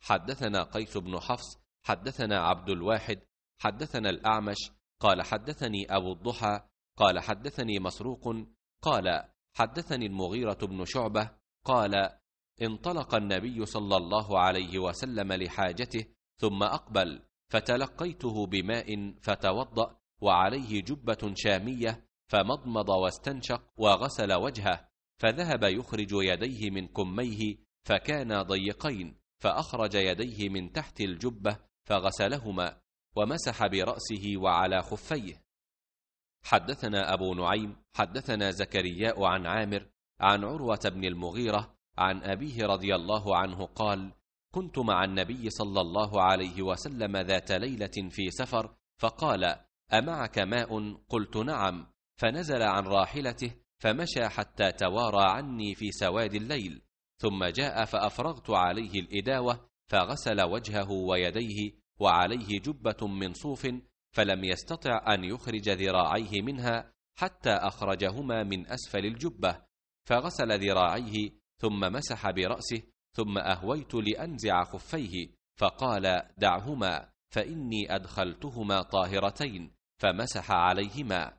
حدثنا قيس بن حفص حدثنا عبد الواحد حدثنا الاعمش قال حدثني ابو الضحى قال حدثني مسروق قال حدثني المغيره بن شعبه قال انطلق النبي صلى الله عليه وسلم لحاجته ثم اقبل فتلقيته بماء فتوضا وعليه جبه شاميه فمضمض واستنشق وغسل وجهه فذهب يخرج يديه من كميه فكانا ضيقين فأخرج يديه من تحت الجبة فغسلهما ومسح برأسه وعلى خفيه حدثنا أبو نعيم حدثنا زكرياء عن عامر عن عروة بن المغيرة عن أبيه رضي الله عنه قال كنت مع النبي صلى الله عليه وسلم ذات ليلة في سفر فقال أمعك ماء قلت نعم فنزل عن راحلته فمشى حتى توارى عني في سواد الليل ثم جاء فأفرغت عليه الإداوة فغسل وجهه ويديه وعليه جبة من صوف فلم يستطع أن يخرج ذراعيه منها حتى أخرجهما من أسفل الجبة فغسل ذراعيه ثم مسح برأسه ثم أهويت لأنزع خفيه فقال دعهما فإني أدخلتهما طاهرتين فمسح عليهما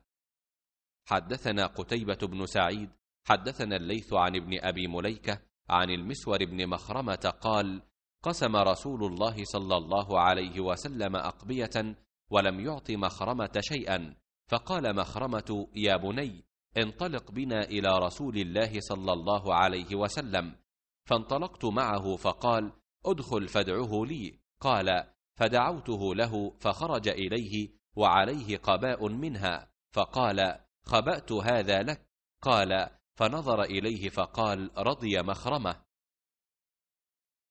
حدثنا قتيبة بن سعيد حدثنا الليث عن ابن أبي مليكة عن المسور بن مخرمة قال: قسم رسول الله صلى الله عليه وسلم أقبية ولم يعط مخرمة شيئا، فقال مخرمة: يا بني انطلق بنا إلى رسول الله صلى الله عليه وسلم، فانطلقت معه فقال: ادخل فادعه لي، قال: فدعوته له فخرج إليه وعليه قباء منها، فقال: خبأت هذا لك، قال: فنظر إليه فقال رضي مخرمه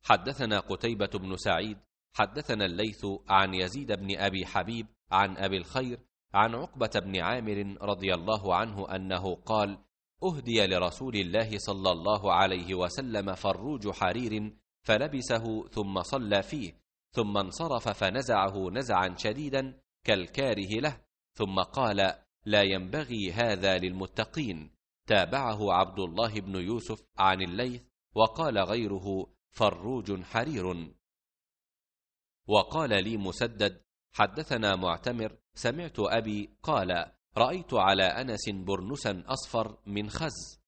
حدثنا قتيبة بن سعيد حدثنا الليث عن يزيد بن أبي حبيب عن أبي الخير عن عقبة بن عامر رضي الله عنه أنه قال أهدي لرسول الله صلى الله عليه وسلم فروج حرير فلبسه ثم صلى فيه ثم انصرف فنزعه نزعا شديدا كالكاره له ثم قال لا ينبغي هذا للمتقين تابعه عبد الله بن يوسف عن الليث وقال غيره فروج حرير وقال لي مسدد حدثنا معتمر سمعت ابي قال رايت على انس برنسا اصفر من خز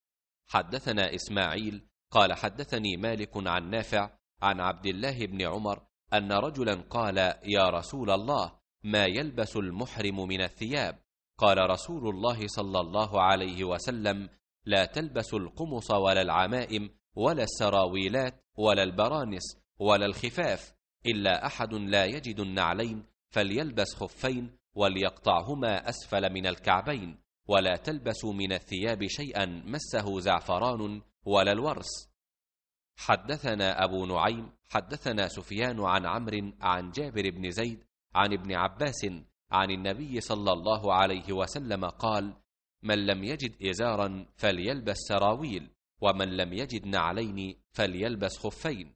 حدثنا اسماعيل قال حدثني مالك عن نافع عن عبد الله بن عمر ان رجلا قال يا رسول الله ما يلبس المحرم من الثياب قال رسول الله صلى الله عليه وسلم لا تلبس القمص ولا العمائم ولا السراويلات ولا البرانس ولا الخفاف إلا أحد لا يجد النعلين فليلبس خفين وليقطعهما أسفل من الكعبين ولا تلبس من الثياب شيئا مسه زعفران ولا الورس حدثنا أبو نعيم حدثنا سفيان عن عمرو عن جابر بن زيد عن ابن عباس عن النبي صلى الله عليه وسلم قال من لم يجد ازارا فليلبس سراويل ومن لم يجد نعلين فليلبس خفين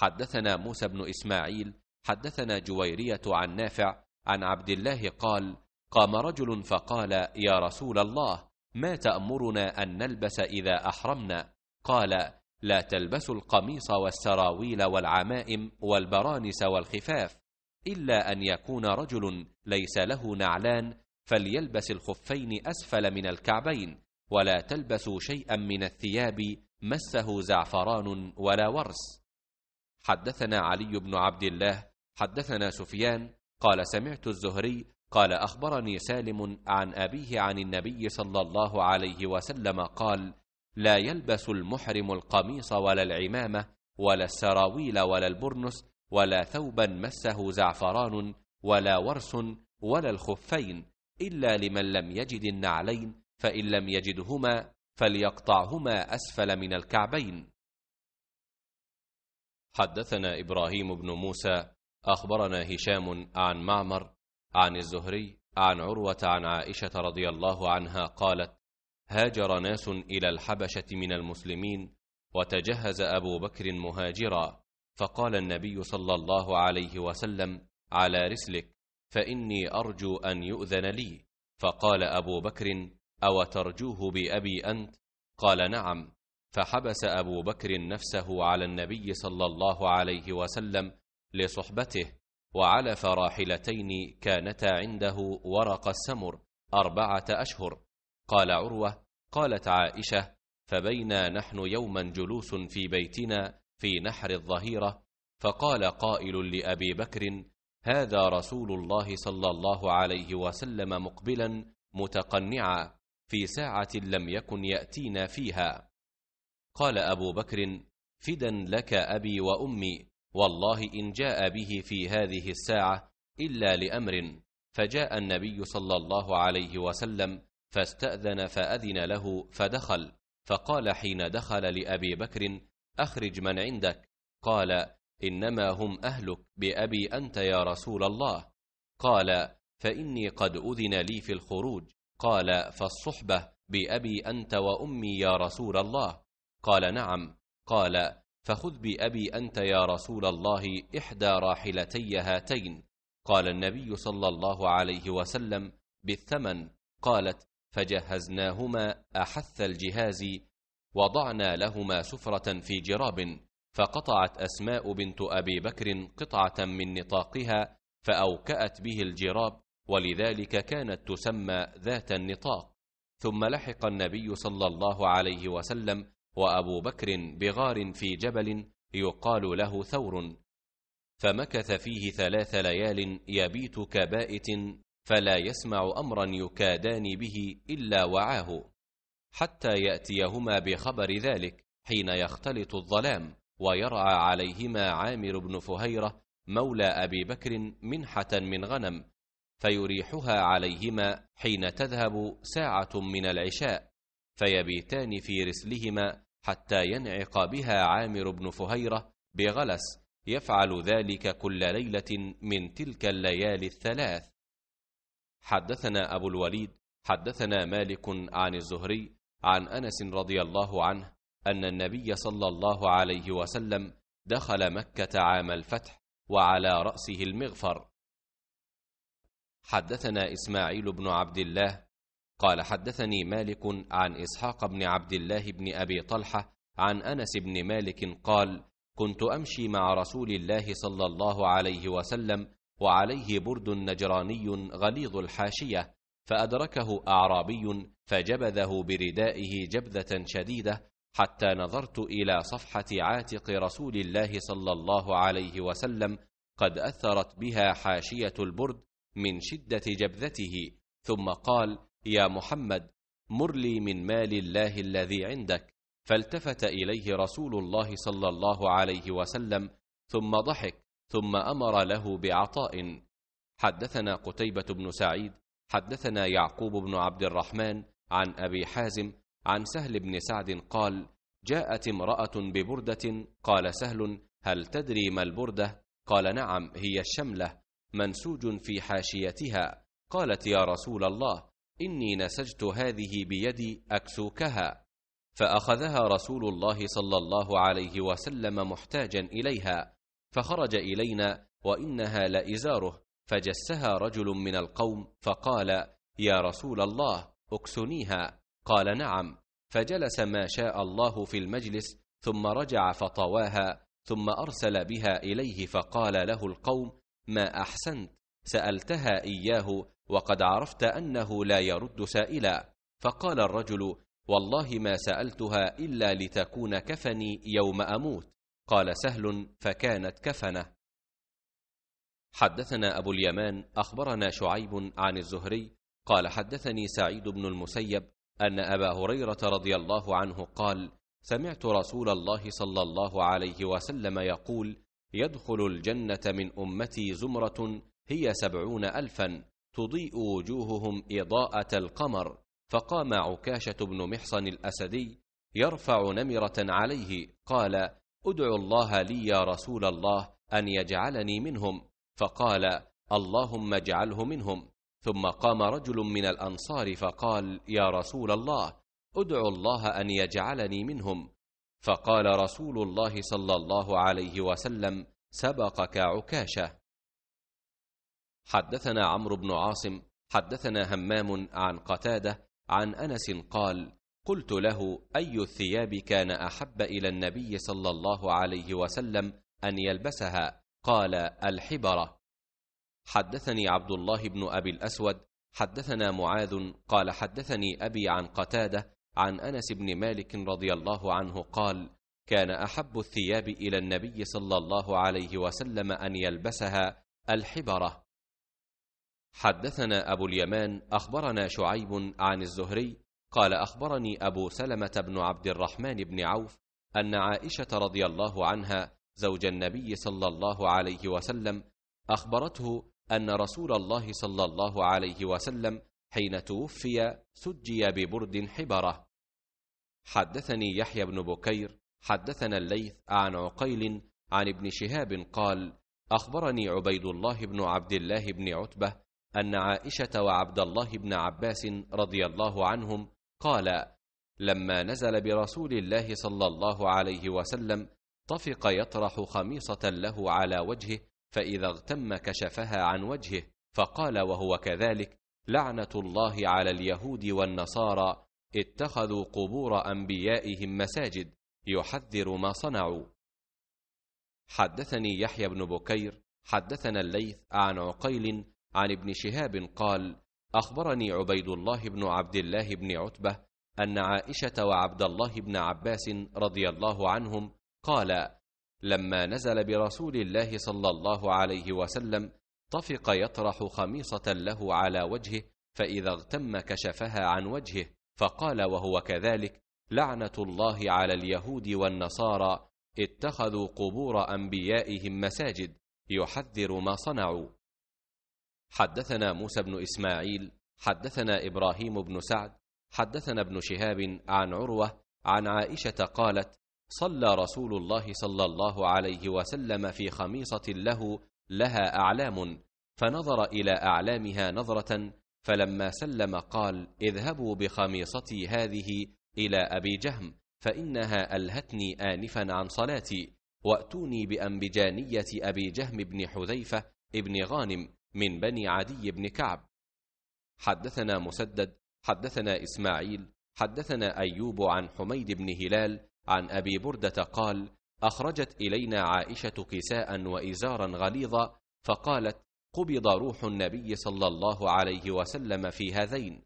حدثنا موسى بن اسماعيل حدثنا جويريه عن نافع عن عبد الله قال قام رجل فقال يا رسول الله ما تامرنا ان نلبس اذا احرمنا قال لا تلبسوا القميص والسراويل والعمائم والبرانس والخفاف إلا أن يكون رجل ليس له نعلان فليلبس الخفين أسفل من الكعبين ولا تلبسوا شيئا من الثياب مسه زعفران ولا ورس حدثنا علي بن عبد الله حدثنا سفيان قال سمعت الزهري قال أخبرني سالم عن أبيه عن النبي صلى الله عليه وسلم قال لا يلبس المحرم القميص ولا العمامة ولا السراويل ولا البرنس ولا ثوبا مسه زعفران ولا ورس ولا الخفين إلا لمن لم يجد النعلين فإن لم يجدهما فليقطعهما أسفل من الكعبين حدثنا إبراهيم بن موسى أخبرنا هشام عن معمر عن الزهري عن عروة عن عائشة رضي الله عنها قالت هاجر ناس إلى الحبشة من المسلمين وتجهز أبو بكر مهاجرا فقال النبي صلى الله عليه وسلم على رسلك فاني ارجو ان يؤذن لي فقال ابو بكر او ترجوه بابي انت قال نعم فحبس ابو بكر نفسه على النبي صلى الله عليه وسلم لصحبته وعلف راحلتين كانتا عنده ورق السمر اربعه اشهر قال عروه قالت عائشه فبينا نحن يوما جلوس في بيتنا في نحر الظهيرة فقال قائل لأبي بكر هذا رسول الله صلى الله عليه وسلم مقبلا متقنعا في ساعة لم يكن يأتينا فيها قال أبو بكر فدا لك أبي وأمي والله إن جاء به في هذه الساعة إلا لأمر فجاء النبي صلى الله عليه وسلم فاستأذن فأذن له فدخل فقال حين دخل لأبي بكر أخرج من عندك قال إنما هم أهلك بأبي أنت يا رسول الله قال فإني قد أذن لي في الخروج قال فالصحبة بأبي أنت وأمي يا رسول الله قال نعم قال فخذ بأبي أنت يا رسول الله إحدى راحلتي هاتين قال النبي صلى الله عليه وسلم بالثمن قالت فجهزناهما أحث الجهاز وضعنا لهما سفرة في جراب فقطعت أسماء بنت أبي بكر قطعة من نطاقها فأوكأت به الجراب ولذلك كانت تسمى ذات النطاق ثم لحق النبي صلى الله عليه وسلم وأبو بكر بغار في جبل يقال له ثور فمكث فيه ثلاث ليال يبيت كبائت فلا يسمع أمرا يكادان به إلا وعاه حتى يأتيهما بخبر ذلك حين يختلط الظلام ويرعى عليهما عامر بن فهيرة مولى أبي بكر منحة من غنم فيريحها عليهما حين تذهب ساعة من العشاء فيبيتان في رسلهما حتى ينعق بها عامر بن فهيرة بغلس يفعل ذلك كل ليلة من تلك الليالي الثلاث حدثنا أبو الوليد حدثنا مالك عن الزهري عن انس رضي الله عنه ان النبي صلى الله عليه وسلم دخل مكه عام الفتح وعلى راسه المغفر حدثنا اسماعيل بن عبد الله قال حدثني مالك عن اسحاق بن عبد الله بن ابي طلحه عن انس بن مالك قال كنت امشي مع رسول الله صلى الله عليه وسلم وعليه برد نجراني غليظ الحاشيه فأدركه أعرابي فجبذه بردائه جبذة شديدة حتى نظرت إلى صفحة عاتق رسول الله صلى الله عليه وسلم قد أثرت بها حاشية البرد من شدة جبذته ثم قال يا محمد مر لي من مال الله الذي عندك فالتفت إليه رسول الله صلى الله عليه وسلم ثم ضحك ثم أمر له بعطاء حدثنا قتيبة بن سعيد حدثنا يعقوب بن عبد الرحمن عن أبي حازم عن سهل بن سعد قال جاءت امرأة ببردة قال سهل هل تدري ما البردة؟ قال نعم هي الشملة منسوج في حاشيتها قالت يا رسول الله إني نسجت هذه بيدي أكسوكها فأخذها رسول الله صلى الله عليه وسلم محتاجا إليها فخرج إلينا وإنها لإزاره فجسها رجل من القوم فقال يا رسول الله اكسنيها قال نعم فجلس ما شاء الله في المجلس ثم رجع فطواها ثم ارسل بها اليه فقال له القوم ما احسنت سالتها اياه وقد عرفت انه لا يرد سائلا فقال الرجل والله ما سالتها الا لتكون كفني يوم اموت قال سهل فكانت كفنه حدثنا أبو اليمان أخبرنا شعيب عن الزهري قال حدثني سعيد بن المسيب أن أبا هريرة رضي الله عنه قال سمعت رسول الله صلى الله عليه وسلم يقول يدخل الجنة من أمتي زمرة هي سبعون ألفا تضيء وجوههم إضاءة القمر فقام عكاشة بن محصن الأسدي يرفع نمرة عليه قال ادعو الله لي يا رسول الله أن يجعلني منهم فقال اللهم اجعله منهم ثم قام رجل من الانصار فقال يا رسول الله ادع الله ان يجعلني منهم فقال رسول الله صلى الله عليه وسلم سبقك عكاشه حدثنا عمرو بن عاصم حدثنا همام عن قتاده عن انس قال قلت له اي الثياب كان احب الى النبي صلى الله عليه وسلم ان يلبسها قال الحبرة حدثني عبد الله بن أبي الأسود حدثنا معاذ قال حدثني أبي عن قتادة عن أنس بن مالك رضي الله عنه قال كان أحب الثياب إلى النبي صلى الله عليه وسلم أن يلبسها الحبرة حدثنا أبو اليمان أخبرنا شعيب عن الزهري قال أخبرني أبو سلمة بن عبد الرحمن بن عوف أن عائشة رضي الله عنها زوج النبي صلى الله عليه وسلم اخبرته ان رسول الله صلى الله عليه وسلم حين توفي سجي ببرد حبره حدثني يحيى بن بكير حدثنا الليث عن عقيل عن ابن شهاب قال اخبرني عبيد الله بن عبد الله بن عتبه ان عائشه وعبد الله بن عباس رضي الله عنهم قالا لما نزل برسول الله صلى الله عليه وسلم طفق يطرح خميصة له على وجهه فإذا اغتم كشفها عن وجهه فقال وهو كذلك لعنة الله على اليهود والنصارى اتخذوا قبور أنبيائهم مساجد يحذر ما صنعوا حدثني يحيى بن بكير حدثنا الليث عن عقيل عن ابن شهاب قال أخبرني عبيد الله بن عبد الله بن عتبة أن عائشة وعبد الله بن عباس رضي الله عنهم قال لما نزل برسول الله صلى الله عليه وسلم طفق يطرح خميصه له على وجهه فاذا اغتم كشفها عن وجهه فقال وهو كذلك لعنه الله على اليهود والنصارى اتخذوا قبور انبيائهم مساجد يحذر ما صنعوا حدثنا موسى بن اسماعيل حدثنا ابراهيم بن سعد حدثنا ابن شهاب عن عروه عن عائشه قالت صلى رسول الله صلى الله عليه وسلم في خميصة له لها أعلام فنظر إلى أعلامها نظرة فلما سلم قال اذهبوا بخميصتي هذه إلى أبي جهم فإنها ألهتني آنفا عن صلاتي وأتوني بأنبجانية أبي جهم بن حذيفة ابن غانم من بني عدي بن كعب حدثنا مسدد حدثنا إسماعيل حدثنا أيوب عن حميد بن هلال عن أبي بردة قال أخرجت إلينا عائشة كساء وإزارا غليظا فقالت قبض روح النبي صلى الله عليه وسلم في هذين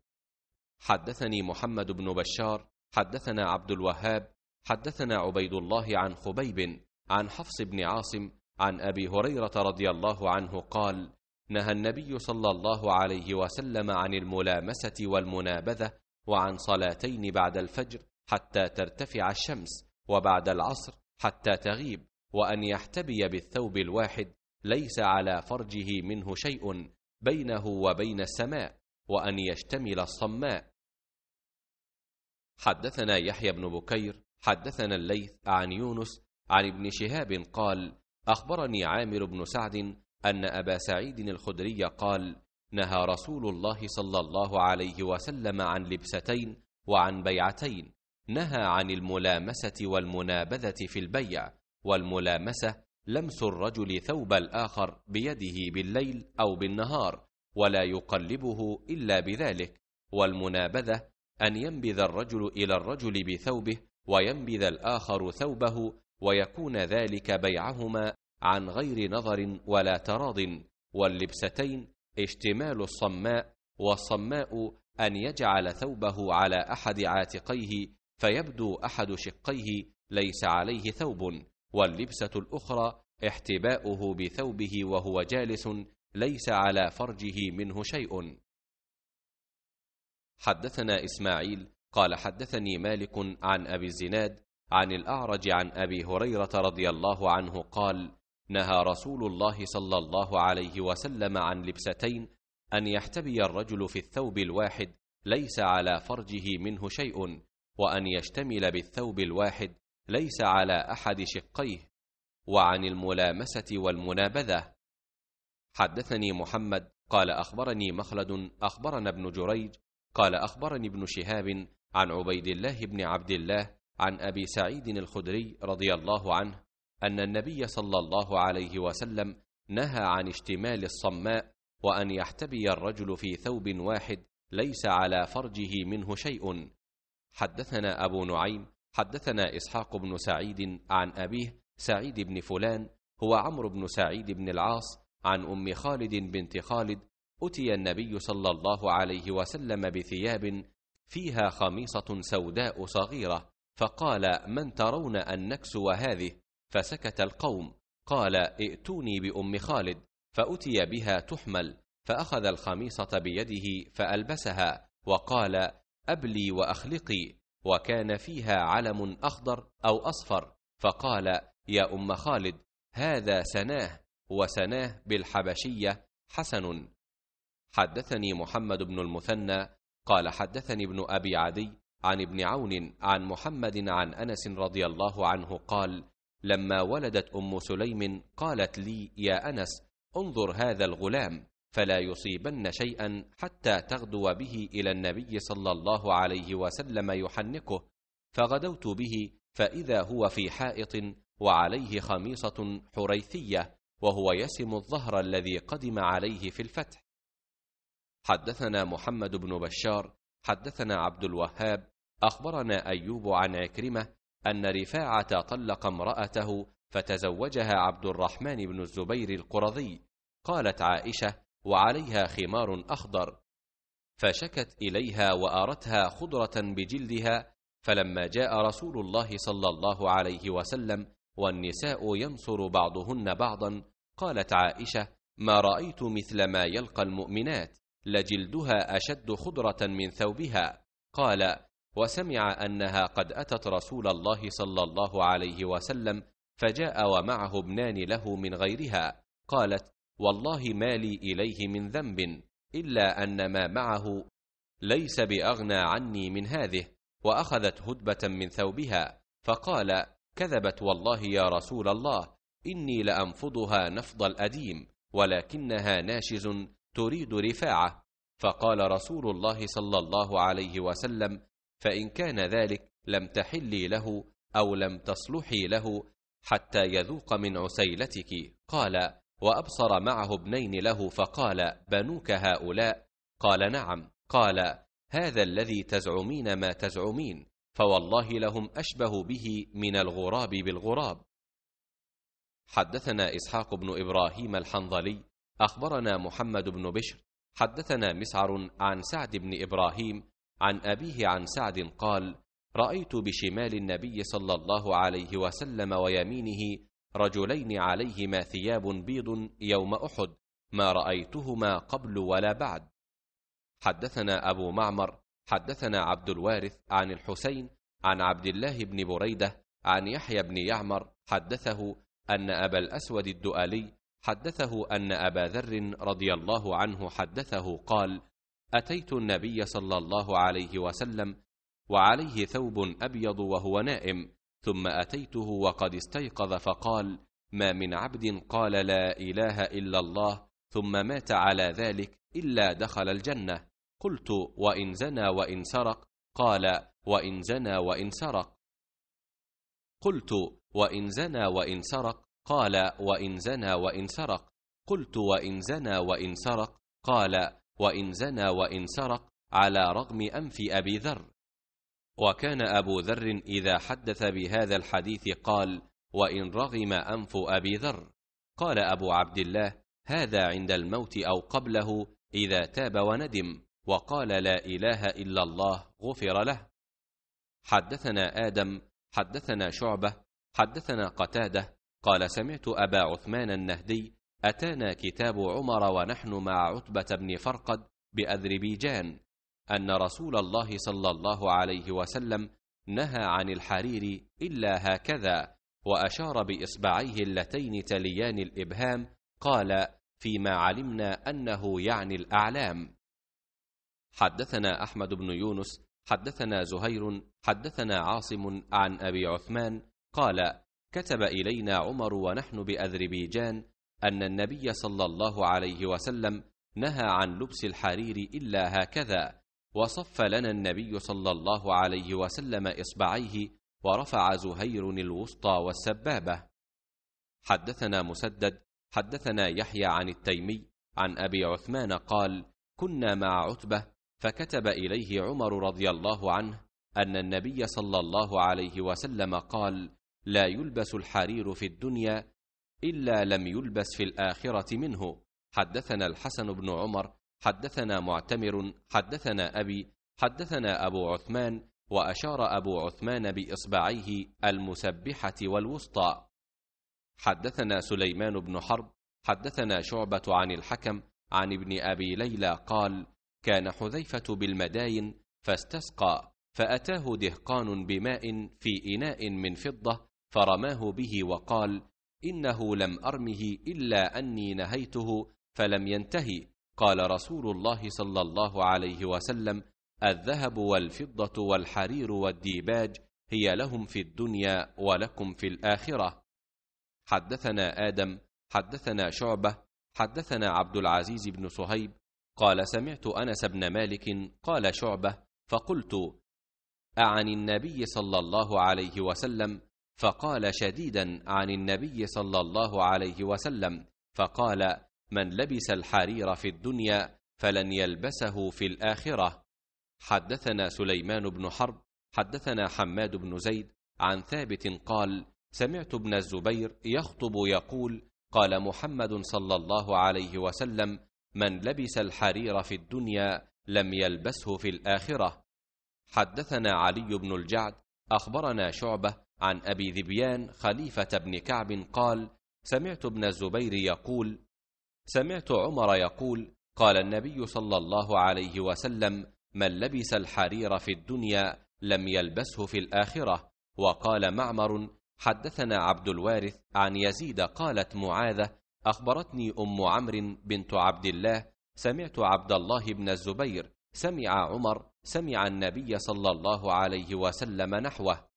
حدثني محمد بن بشار حدثنا عبد الوهاب حدثنا عبيد الله عن خبيب عن حفص بن عاصم عن أبي هريرة رضي الله عنه قال نهى النبي صلى الله عليه وسلم عن الملامسة والمنابذة وعن صلاتين بعد الفجر حتى ترتفع الشمس وبعد العصر حتى تغيب وأن يحتبي بالثوب الواحد ليس على فرجه منه شيء بينه وبين السماء وأن يشتمل الصماء حدثنا يحيى بن بكير حدثنا الليث عن يونس عن ابن شهاب قال أخبرني عامر بن سعد أن أبا سعيد الخدري قال نهى رسول الله صلى الله عليه وسلم عن لبستين وعن بيعتين نهى عن الملامسة والمنابذة في البيع والملامسة لمس الرجل ثوب الآخر بيده بالليل أو بالنهار ولا يقلبه إلا بذلك والمنابذة أن ينبذ الرجل إلى الرجل بثوبه وينبذ الآخر ثوبه ويكون ذلك بيعهما عن غير نظر ولا تراض واللبستين اشتمال الصماء والصماء أن يجعل ثوبه على أحد عاتقيه فيبدو احد شقيه ليس عليه ثوب واللبسه الاخرى احتباؤه بثوبه وهو جالس ليس على فرجه منه شيء حدثنا اسماعيل قال حدثني مالك عن ابي الزناد عن الاعرج عن ابي هريره رضي الله عنه قال نهى رسول الله صلى الله عليه وسلم عن لبستين ان يحتبي الرجل في الثوب الواحد ليس على فرجه منه شيء وأن يشتمل بالثوب الواحد ليس على أحد شقيه وعن الملامسة والمنابذة حدثني محمد قال أخبرني مخلد أخبرنا ابن جريج قال أخبرني ابن شهاب عن عبيد الله بن عبد الله عن أبي سعيد الخدري رضي الله عنه أن النبي صلى الله عليه وسلم نهى عن اشتمال الصماء وأن يحتبي الرجل في ثوب واحد ليس على فرجه منه شيء حدثنا أبو نعيم حدثنا إسحاق بن سعيد عن أبيه سعيد بن فلان هو عمرو بن سعيد بن العاص عن أم خالد بنت خالد أتي النبي صلى الله عليه وسلم بثياب فيها خميصة سوداء صغيرة فقال من ترون أن نكسو هذه فسكت القوم قال ائتوني بأم خالد فأتي بها تحمل فأخذ الخميصة بيده فألبسها وقال أبلي وأخلقي وكان فيها علم أخضر أو أصفر فقال يا أم خالد هذا سناه وسناه بالحبشية حسن حدثني محمد بن المثنى قال حدثني ابن أبي عدي عن ابن عون عن محمد عن أنس رضي الله عنه قال لما ولدت أم سليم قالت لي يا أنس انظر هذا الغلام فلا يصيبن شيئا حتى تغدو به الى النبي صلى الله عليه وسلم يحنكه فغدوت به فاذا هو في حائط وعليه خميصه حريثيه وهو يسم الظهر الذي قدم عليه في الفتح حدثنا محمد بن بشار حدثنا عبد الوهاب اخبرنا ايوب عن عكرمه ان رفاعه طلق امراته فتزوجها عبد الرحمن بن الزبير القرظي قالت عائشه وعليها خمار أخضر فشكت إليها وأرتها خضرة بجلدها فلما جاء رسول الله صلى الله عليه وسلم والنساء ينصر بعضهن بعضا قالت عائشة ما رأيت مثل ما يلقى المؤمنات لجلدها أشد خضرة من ثوبها قال وسمع أنها قد أتت رسول الله صلى الله عليه وسلم فجاء ومعه ابنان له من غيرها قالت والله ما لي إليه من ذنب إلا أن ما معه ليس بأغنى عني من هذه وأخذت هدبة من ثوبها فقال كذبت والله يا رسول الله إني لأنفضها نفض الأديم ولكنها ناشز تريد رفاعة فقال رسول الله صلى الله عليه وسلم فإن كان ذلك لم تحلي له أو لم تصلحي له حتى يذوق من عسيلتك قال وأبصر معه ابنين له فقال بنوك هؤلاء قال نعم قال هذا الذي تزعمين ما تزعمين فوالله لهم أشبه به من الغراب بالغراب حدثنا إسحاق بن إبراهيم الحنظلي أخبرنا محمد بن بشر حدثنا مسعر عن سعد بن إبراهيم عن أبيه عن سعد قال رأيت بشمال النبي صلى الله عليه وسلم ويمينه رجلين عليهما ثياب بيض يوم احد ما رايتهما قبل ولا بعد حدثنا ابو معمر حدثنا عبد الوارث عن الحسين عن عبد الله بن بريده عن يحيى بن يعمر حدثه ان ابا الاسود الدؤلي حدثه ان ابا ذر رضي الله عنه حدثه قال اتيت النبي صلى الله عليه وسلم وعليه ثوب ابيض وهو نائم ثم اتيته وقد استيقظ فقال ما من عبد قال لا اله الا الله ثم مات على ذلك الا دخل الجنه قلت وان زنى وان سرق قال وان زنى وان سرق قلت وان زنى وان سرق قال وان زنى وان سرق قلت وان زنى وان سرق قال وان زنى وان سرق على رغم انف ابي ذر وكان أبو ذر إذا حدث بهذا الحديث قال وإن رغم أنف أبي ذر قال أبو عبد الله هذا عند الموت أو قبله إذا تاب وندم وقال لا إله إلا الله غفر له حدثنا آدم حدثنا شعبة حدثنا قتادة قال سمعت أبا عثمان النهدي أتانا كتاب عمر ونحن مع عتبة بن فرقد بأذربيجان ان رسول الله صلى الله عليه وسلم نهى عن الحرير الا هكذا واشار باصبعيه اللتين تليان الابهام قال فيما علمنا انه يعني الاعلام حدثنا احمد بن يونس حدثنا زهير حدثنا عاصم عن ابي عثمان قال كتب الينا عمر ونحن باذربيجان ان النبي صلى الله عليه وسلم نهى عن لبس الحرير الا هكذا وصف لنا النبي صلى الله عليه وسلم إصبعيه ورفع زهير الوسطى والسبابة حدثنا مسدد حدثنا يحيى عن التيمي عن أبي عثمان قال كنا مع عتبة فكتب إليه عمر رضي الله عنه أن النبي صلى الله عليه وسلم قال لا يلبس الحرير في الدنيا إلا لم يلبس في الآخرة منه حدثنا الحسن بن عمر حدثنا معتمر حدثنا أبي حدثنا أبو عثمان وأشار أبو عثمان بإصبعيه المسبحة والوسطى حدثنا سليمان بن حرب حدثنا شعبة عن الحكم عن ابن أبي ليلى قال كان حذيفة بالمداين فاستسقى فأتاه دهقان بماء في إناء من فضة فرماه به وقال إنه لم أرمه إلا أني نهيته فلم ينتهي قال رسول الله صلى الله عليه وسلم الذهب والفضة والحرير والديباج هي لهم في الدنيا ولكم في الآخرة حدثنا آدم حدثنا شعبة حدثنا عبد العزيز بن صهيب قال سمعت أنس بن مالك قال شعبة فقلت أعن النبي صلى الله عليه وسلم فقال شديدا عن النبي صلى الله عليه وسلم فقال من لبس الحرير في الدنيا فلن يلبسه في الآخرة حدثنا سليمان بن حرب حدثنا حماد بن زيد عن ثابت قال سمعت ابن الزبير يخطب يقول قال محمد صلى الله عليه وسلم من لبس الحرير في الدنيا لم يلبسه في الآخرة حدثنا علي بن الجعد أخبرنا شعبة عن أبي ذبيان خليفة بن كعب قال سمعت ابن الزبير يقول سمعت عمر يقول قال النبي صلى الله عليه وسلم من لبس الحرير في الدنيا لم يلبسه في الاخره وقال معمر حدثنا عبد الوارث عن يزيد قالت معاذه اخبرتني ام عمرو بنت عبد الله سمعت عبد الله بن الزبير سمع عمر سمع النبي صلى الله عليه وسلم نحوه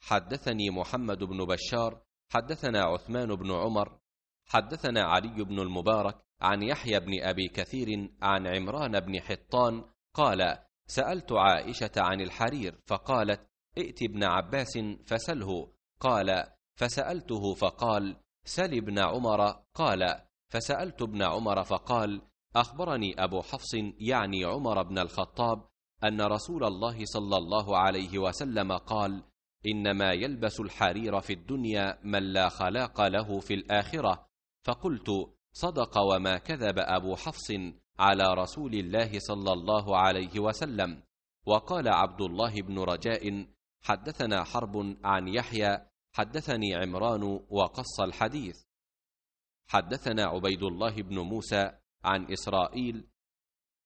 حدثني محمد بن بشار حدثنا عثمان بن عمر حدثنا علي بن المبارك عن يحيى بن ابي كثير عن عمران بن حطان قال سالت عائشه عن الحرير فقالت ائت ابن عباس فسله قال فسالته فقال سل ابن عمر قال فسالت ابن عمر فقال اخبرني ابو حفص يعني عمر بن الخطاب ان رسول الله صلى الله عليه وسلم قال انما يلبس الحرير في الدنيا من لا خلاق له في الاخره فقلت صدق وما كذب أبو حفص على رسول الله صلى الله عليه وسلم وقال عبد الله بن رجاء حدثنا حرب عن يحيى حدثني عمران وقص الحديث حدثنا عبيد الله بن موسى عن إسرائيل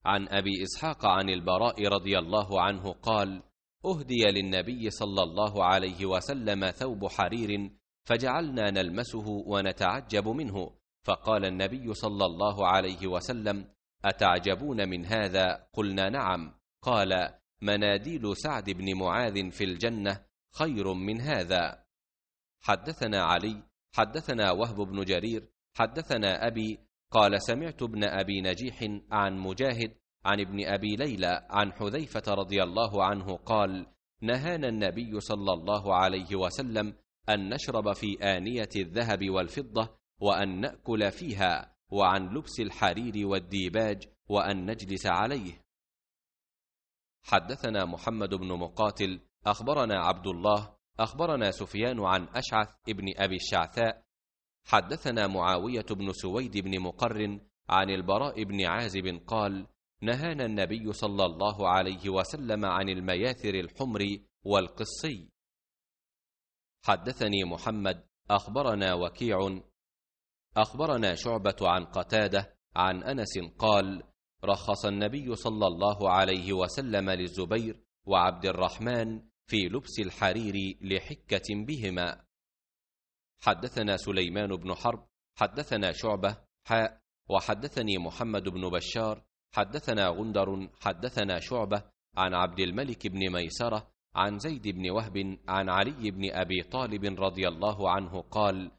عن أبي إسحاق عن البراء رضي الله عنه قال أهدي للنبي صلى الله عليه وسلم ثوب حرير فجعلنا نلمسه ونتعجب منه فقال النبي صلى الله عليه وسلم اتعجبون من هذا قلنا نعم قال مناديل سعد بن معاذ في الجنه خير من هذا حدثنا علي حدثنا وهب بن جرير حدثنا ابي قال سمعت ابن ابي نجيح عن مجاهد عن ابن ابي ليلى عن حذيفه رضي الله عنه قال نهانا النبي صلى الله عليه وسلم أن نشرب في آنية الذهب والفضة وأن نأكل فيها وعن لبس الحرير والديباج وأن نجلس عليه حدثنا محمد بن مقاتل أخبرنا عبد الله أخبرنا سفيان عن أشعث ابن أبي الشعثاء حدثنا معاوية بن سويد بن مقرن عن البراء بن عازب قال نهانا النبي صلى الله عليه وسلم عن المياثر الحمر والقصي حدثني محمد أخبرنا وكيع أخبرنا شعبة عن قتادة عن أنس قال رخص النبي صلى الله عليه وسلم للزبير وعبد الرحمن في لبس الحرير لحكة بهما حدثنا سليمان بن حرب حدثنا شعبة حاء وحدثني محمد بن بشار حدثنا غندر حدثنا شعبة عن عبد الملك بن ميسرة عن زيد بن وهب عن علي بن ابي طالب رضي الله عنه قال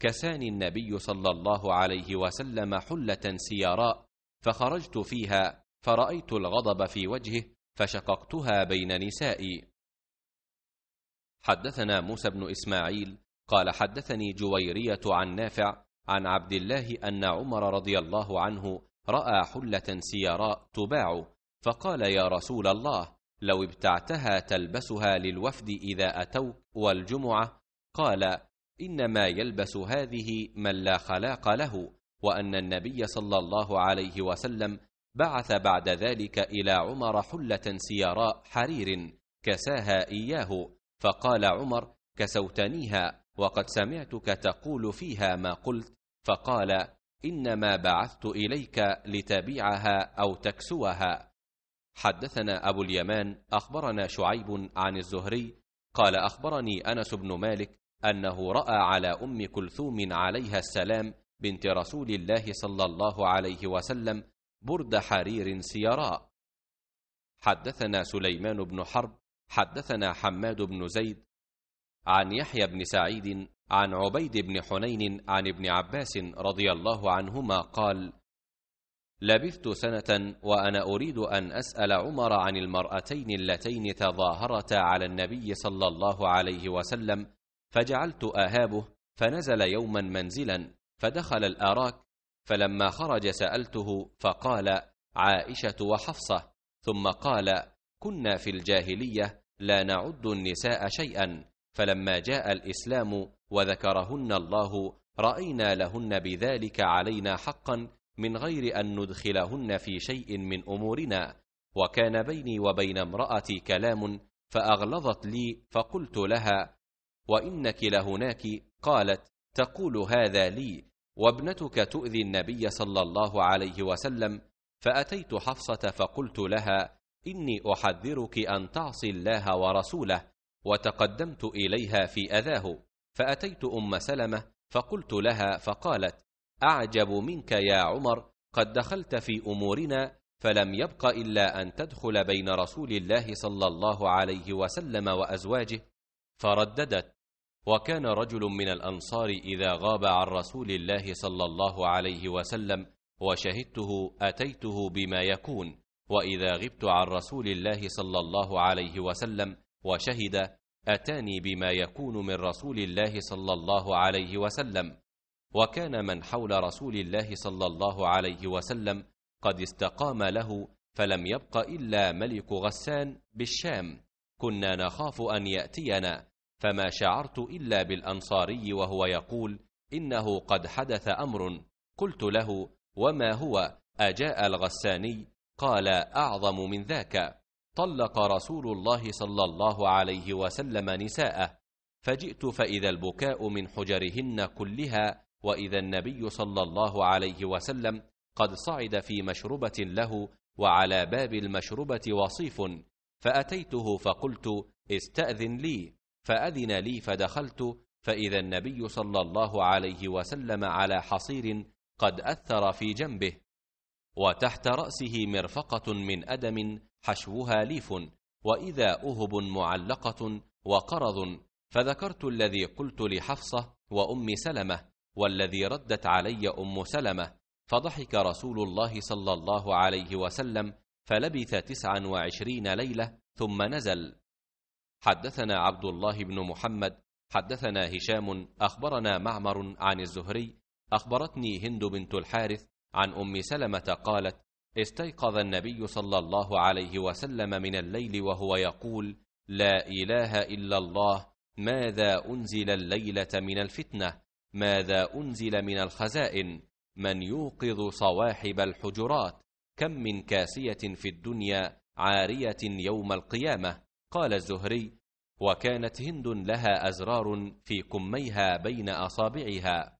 كساني النبي صلى الله عليه وسلم حله سيراء فخرجت فيها فرايت الغضب في وجهه فشققتها بين نسائي حدثنا موسى بن اسماعيل قال حدثني جويريه عن نافع عن عبد الله ان عمر رضي الله عنه راى حله سيراء تباع فقال يا رسول الله لو ابتعتها تلبسها للوفد إذا أتوا والجمعة قال إنما يلبس هذه من لا خلاق له وأن النبي صلى الله عليه وسلم بعث بعد ذلك إلى عمر حلة سيراء حرير كساها إياه فقال عمر كسوتنيها وقد سمعتك تقول فيها ما قلت فقال إنما بعثت إليك لتبيعها أو تكسوها حدثنا أبو اليمان أخبرنا شعيب عن الزهري قال أخبرني أنس بن مالك أنه رأى على أم كلثوم عليها السلام بنت رسول الله صلى الله عليه وسلم برد حرير سيراء حدثنا سليمان بن حرب حدثنا حماد بن زيد عن يحيى بن سعيد عن عبيد بن حنين عن ابن عباس رضي الله عنهما قال لبثت سنة وأنا أريد أن أسأل عمر عن المرأتين اللتين تظاهرتا على النبي صلى الله عليه وسلم فجعلت أهابه فنزل يوما منزلا فدخل الآراك فلما خرج سألته فقال عائشة وحفصة ثم قال كنا في الجاهلية لا نعد النساء شيئا فلما جاء الإسلام وذكرهن الله رأينا لهن بذلك علينا حقا من غير أن ندخلهن في شيء من أمورنا وكان بيني وبين امرأتي كلام فأغلظت لي فقلت لها وإنك لهناك قالت تقول هذا لي وابنتك تؤذي النبي صلى الله عليه وسلم فأتيت حفصة فقلت لها إني أحذرك أن تعصي الله ورسوله وتقدمت إليها في أذاه فأتيت أم سلمة فقلت لها فقالت اعجب منك يا عمر قد دخلت في امورنا فلم يبق الا ان تدخل بين رسول الله صلى الله عليه وسلم وازواجه فرددت وكان رجل من الانصار اذا غاب عن رسول الله صلى الله عليه وسلم وشهدته اتيته بما يكون واذا غبت عن رسول الله صلى الله عليه وسلم وشهد اتاني بما يكون من رسول الله صلى الله عليه وسلم وكان من حول رسول الله صلى الله عليه وسلم قد استقام له فلم يبق الا ملك غسان بالشام كنا نخاف ان ياتينا فما شعرت الا بالانصاري وهو يقول انه قد حدث امر قلت له وما هو اجاء الغساني قال اعظم من ذاك طلق رسول الله صلى الله عليه وسلم نساءه فجئت فاذا البكاء من حجرهن كلها واذا النبي صلى الله عليه وسلم قد صعد في مشربه له وعلى باب المشربه وصيف فاتيته فقلت استاذن لي فاذن لي فدخلت فاذا النبي صلى الله عليه وسلم على حصير قد اثر في جنبه وتحت راسه مرفقه من ادم حشوها ليف واذا اهب معلقه وقرض فذكرت الذي قلت لحفصه وام سلمه والذي ردت علي ام سلمه فضحك رسول الله صلى الله عليه وسلم فلبث تسعا وعشرين ليله ثم نزل حدثنا عبد الله بن محمد حدثنا هشام اخبرنا معمر عن الزهري اخبرتني هند بنت الحارث عن ام سلمه قالت استيقظ النبي صلى الله عليه وسلم من الليل وهو يقول لا اله الا الله ماذا انزل الليله من الفتنه ماذا أنزل من الخزائن من يوقظ صواحب الحجرات كم من كاسية في الدنيا عارية يوم القيامة قال الزهري وكانت هند لها أزرار في كميها بين أصابعها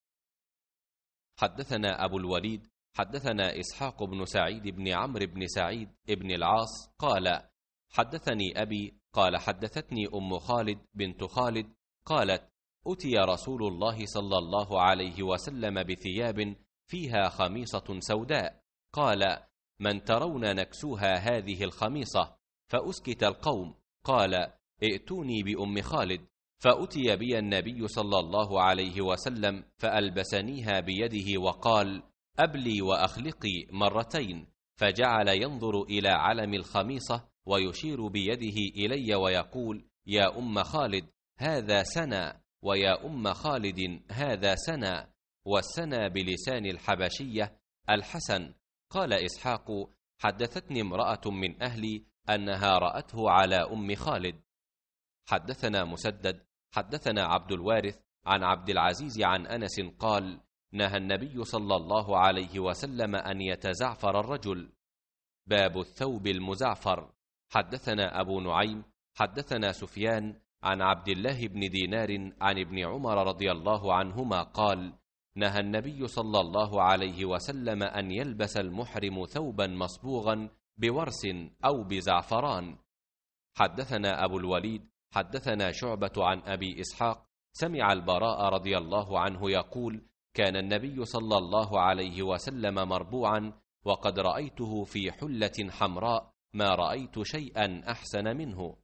حدثنا أبو الوليد حدثنا إسحاق بن سعيد بن عمرو بن سعيد بن العاص قال حدثني أبي قال حدثتني أم خالد بنت خالد قالت أتي رسول الله صلى الله عليه وسلم بثياب فيها خميصة سوداء قال من ترون نكسوها هذه الخميصة فأسكت القوم قال ائتوني بأم خالد فأتي بي النبي صلى الله عليه وسلم فألبسنيها بيده وقال أبلي وأخلقي مرتين فجعل ينظر إلى علم الخميصة ويشير بيده إلي ويقول يا أم خالد هذا سنا ويا أم خالد هذا سنا والسنا بلسان الحبشية الحسن قال إسحاق حدثتني امرأة من أهلي أنها رأته على أم خالد حدثنا مسدد حدثنا عبد الوارث عن عبد العزيز عن أنس قال نهى النبي صلى الله عليه وسلم أن يتزعفر الرجل باب الثوب المزعفر حدثنا أبو نعيم حدثنا سفيان عن عبد الله بن دينار عن ابن عمر رضي الله عنهما قال نهى النبي صلى الله عليه وسلم ان يلبس المحرم ثوبا مصبوغا بورس او بزعفران حدثنا ابو الوليد حدثنا شعبه عن ابي اسحاق سمع البراء رضي الله عنه يقول كان النبي صلى الله عليه وسلم مربوعا وقد رايته في حله حمراء ما رايت شيئا احسن منه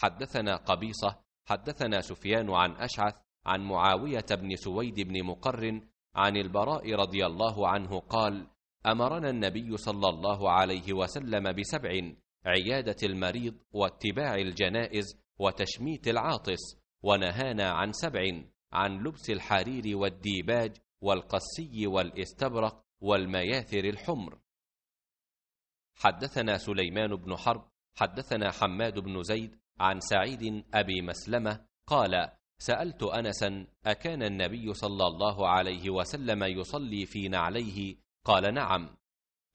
حدثنا قبيصة حدثنا سفيان عن أشعث عن معاوية بن سويد بن مقر عن البراء رضي الله عنه قال أمرنا النبي صلى الله عليه وسلم بسبع عيادة المريض واتباع الجنائز وتشميت العاطس ونهانا عن سبع عن لبس الحرير والديباج والقسي والاستبرق والمياثر الحمر حدثنا سليمان بن حرب حدثنا حماد بن زيد عن سعيد أبي مسلمة قال سألت أنسا أكان النبي صلى الله عليه وسلم يصلي في نعليه قال نعم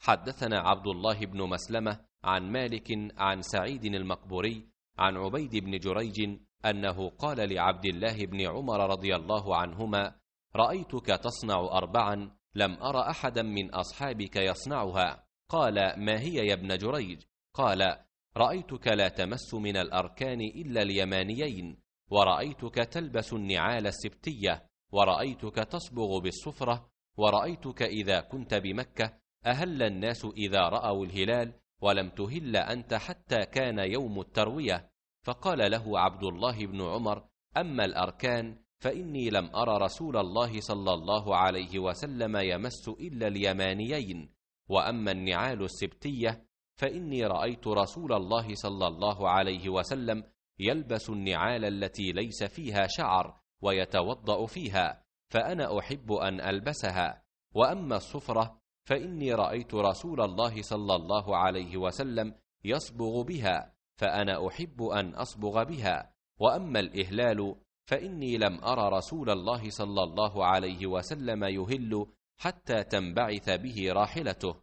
حدثنا عبد الله بن مسلمة عن مالك عن سعيد المقبوري عن عبيد بن جريج أنه قال لعبد الله بن عمر رضي الله عنهما رأيتك تصنع أربعا لم أرى أحدا من أصحابك يصنعها قال ما هي يا ابن جريج قال رأيتك لا تمس من الأركان إلا اليمانيين ورأيتك تلبس النعال السبتية ورأيتك تصبغ بالصفرة ورأيتك إذا كنت بمكة أهل الناس إذا رأوا الهلال ولم تهل أنت حتى كان يوم التروية فقال له عبد الله بن عمر أما الأركان فإني لم أرى رسول الله صلى الله عليه وسلم يمس إلا اليمانيين وأما النعال السبتية فاني رايت رسول الله صلى الله عليه وسلم يلبس النعال التي ليس فيها شعر ويتوضا فيها فانا احب ان البسها واما الصفره فاني رايت رسول الله صلى الله عليه وسلم يصبغ بها فانا احب ان اصبغ بها واما الاهلال فاني لم ار رسول الله صلى الله عليه وسلم يهل حتى تنبعث به راحلته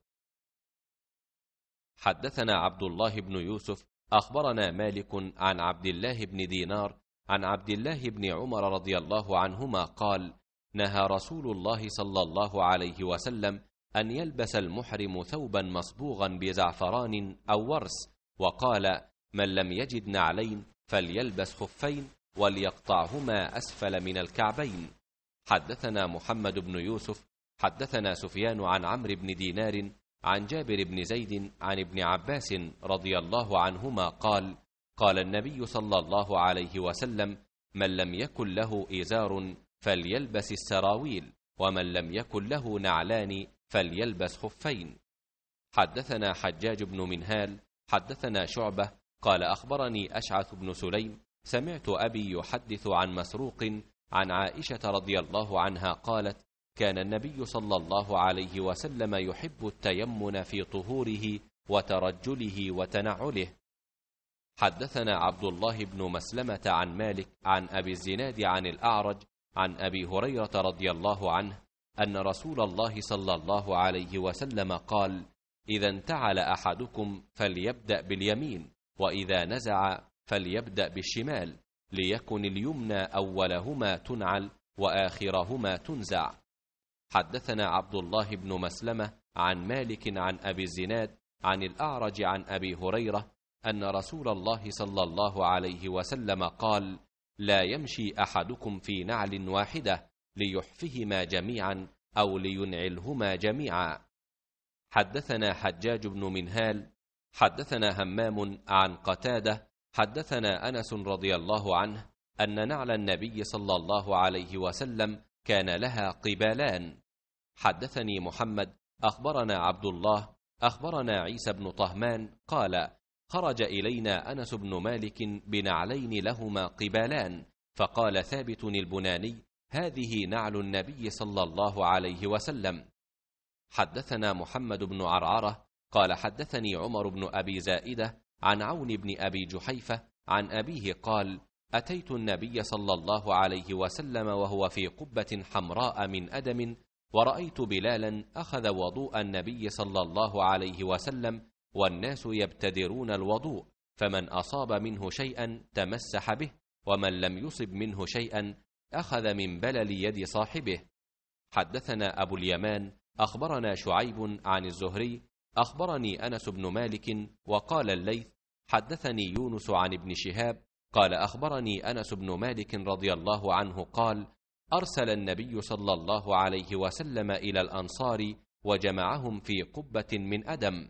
حدثنا عبد الله بن يوسف اخبرنا مالك عن عبد الله بن دينار عن عبد الله بن عمر رضي الله عنهما قال نهى رسول الله صلى الله عليه وسلم ان يلبس المحرم ثوبا مصبوغا بزعفران او ورس وقال من لم يجد نعلين فليلبس خفين وليقطعهما اسفل من الكعبين حدثنا محمد بن يوسف حدثنا سفيان عن عمرو بن دينار عن جابر بن زيد عن ابن عباس رضي الله عنهما قال قال النبي صلى الله عليه وسلم من لم يكن له ازار فليلبس السراويل ومن لم يكن له نعلان فليلبس خفين حدثنا حجاج بن منهال حدثنا شعبه قال اخبرني اشعث بن سليم سمعت ابي يحدث عن مسروق عن عائشه رضي الله عنها قالت كان النبي صلى الله عليه وسلم يحب التيمن في طهوره وترجله وتنعله حدثنا عبد الله بن مسلمة عن مالك عن أبي الزناد عن الأعرج عن أبي هريرة رضي الله عنه أن رسول الله صلى الله عليه وسلم قال إذا انتعل أحدكم فليبدأ باليمين وإذا نزع فليبدأ بالشمال ليكن اليمنى أولهما تنعل وآخرهما تنزع حدثنا عبد الله بن مسلمة عن مالك عن أبي الزناد عن الأعرج عن أبي هريرة أن رسول الله صلى الله عليه وسلم قال لا يمشي أحدكم في نعل واحدة ليحفهما جميعا أو لينعلهما جميعا حدثنا حجاج بن منهال حدثنا همام عن قتاده حدثنا انس رضي الله عنه ان نعل النبي صلى الله عليه وسلم كان لها قبالان حدثني محمد اخبرنا عبد الله اخبرنا عيسى بن طهمان قال خرج الينا انس بن مالك بنعلين لهما قبالان فقال ثابت البناني هذه نعل النبي صلى الله عليه وسلم حدثنا محمد بن عرعره قال حدثني عمر بن ابي زائده عن عون بن ابي جحيفه عن ابيه قال أتيت النبي صلى الله عليه وسلم وهو في قبة حمراء من أدم ورأيت بلالا أخذ وضوء النبي صلى الله عليه وسلم والناس يبتدرون الوضوء فمن أصاب منه شيئا تمسح به ومن لم يصب منه شيئا أخذ من بلل يد صاحبه حدثنا أبو اليمان أخبرنا شعيب عن الزهري أخبرني أنس بن مالك وقال الليث حدثني يونس عن ابن شهاب قال اخبرني انس بن مالك رضي الله عنه قال ارسل النبي صلى الله عليه وسلم الى الانصار وجمعهم في قبه من ادم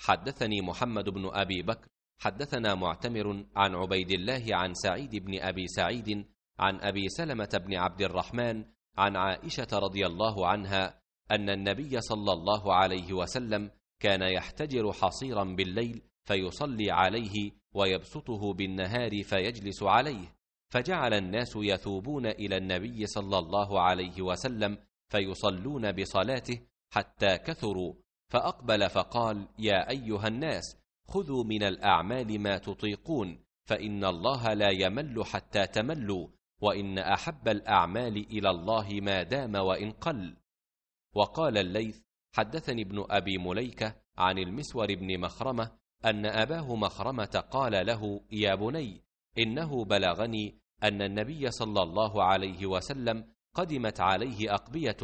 حدثني محمد بن ابي بكر حدثنا معتمر عن عبيد الله عن سعيد بن ابي سعيد عن ابي سلمه بن عبد الرحمن عن عائشه رضي الله عنها ان النبي صلى الله عليه وسلم كان يحتجر حصيرا بالليل فيصلي عليه ويبسطه بالنهار فيجلس عليه فجعل الناس يثوبون الى النبي صلى الله عليه وسلم فيصلون بصلاته حتى كثروا فاقبل فقال يا ايها الناس خذوا من الاعمال ما تطيقون فان الله لا يمل حتى تملوا وان احب الاعمال الى الله ما دام وان قل وقال الليث حدثني ابن ابي مليكه عن المسور بن مخرمه أن أباه مخرمة قال له يا بني إنه بلغني أن النبي صلى الله عليه وسلم قدمت عليه أقبية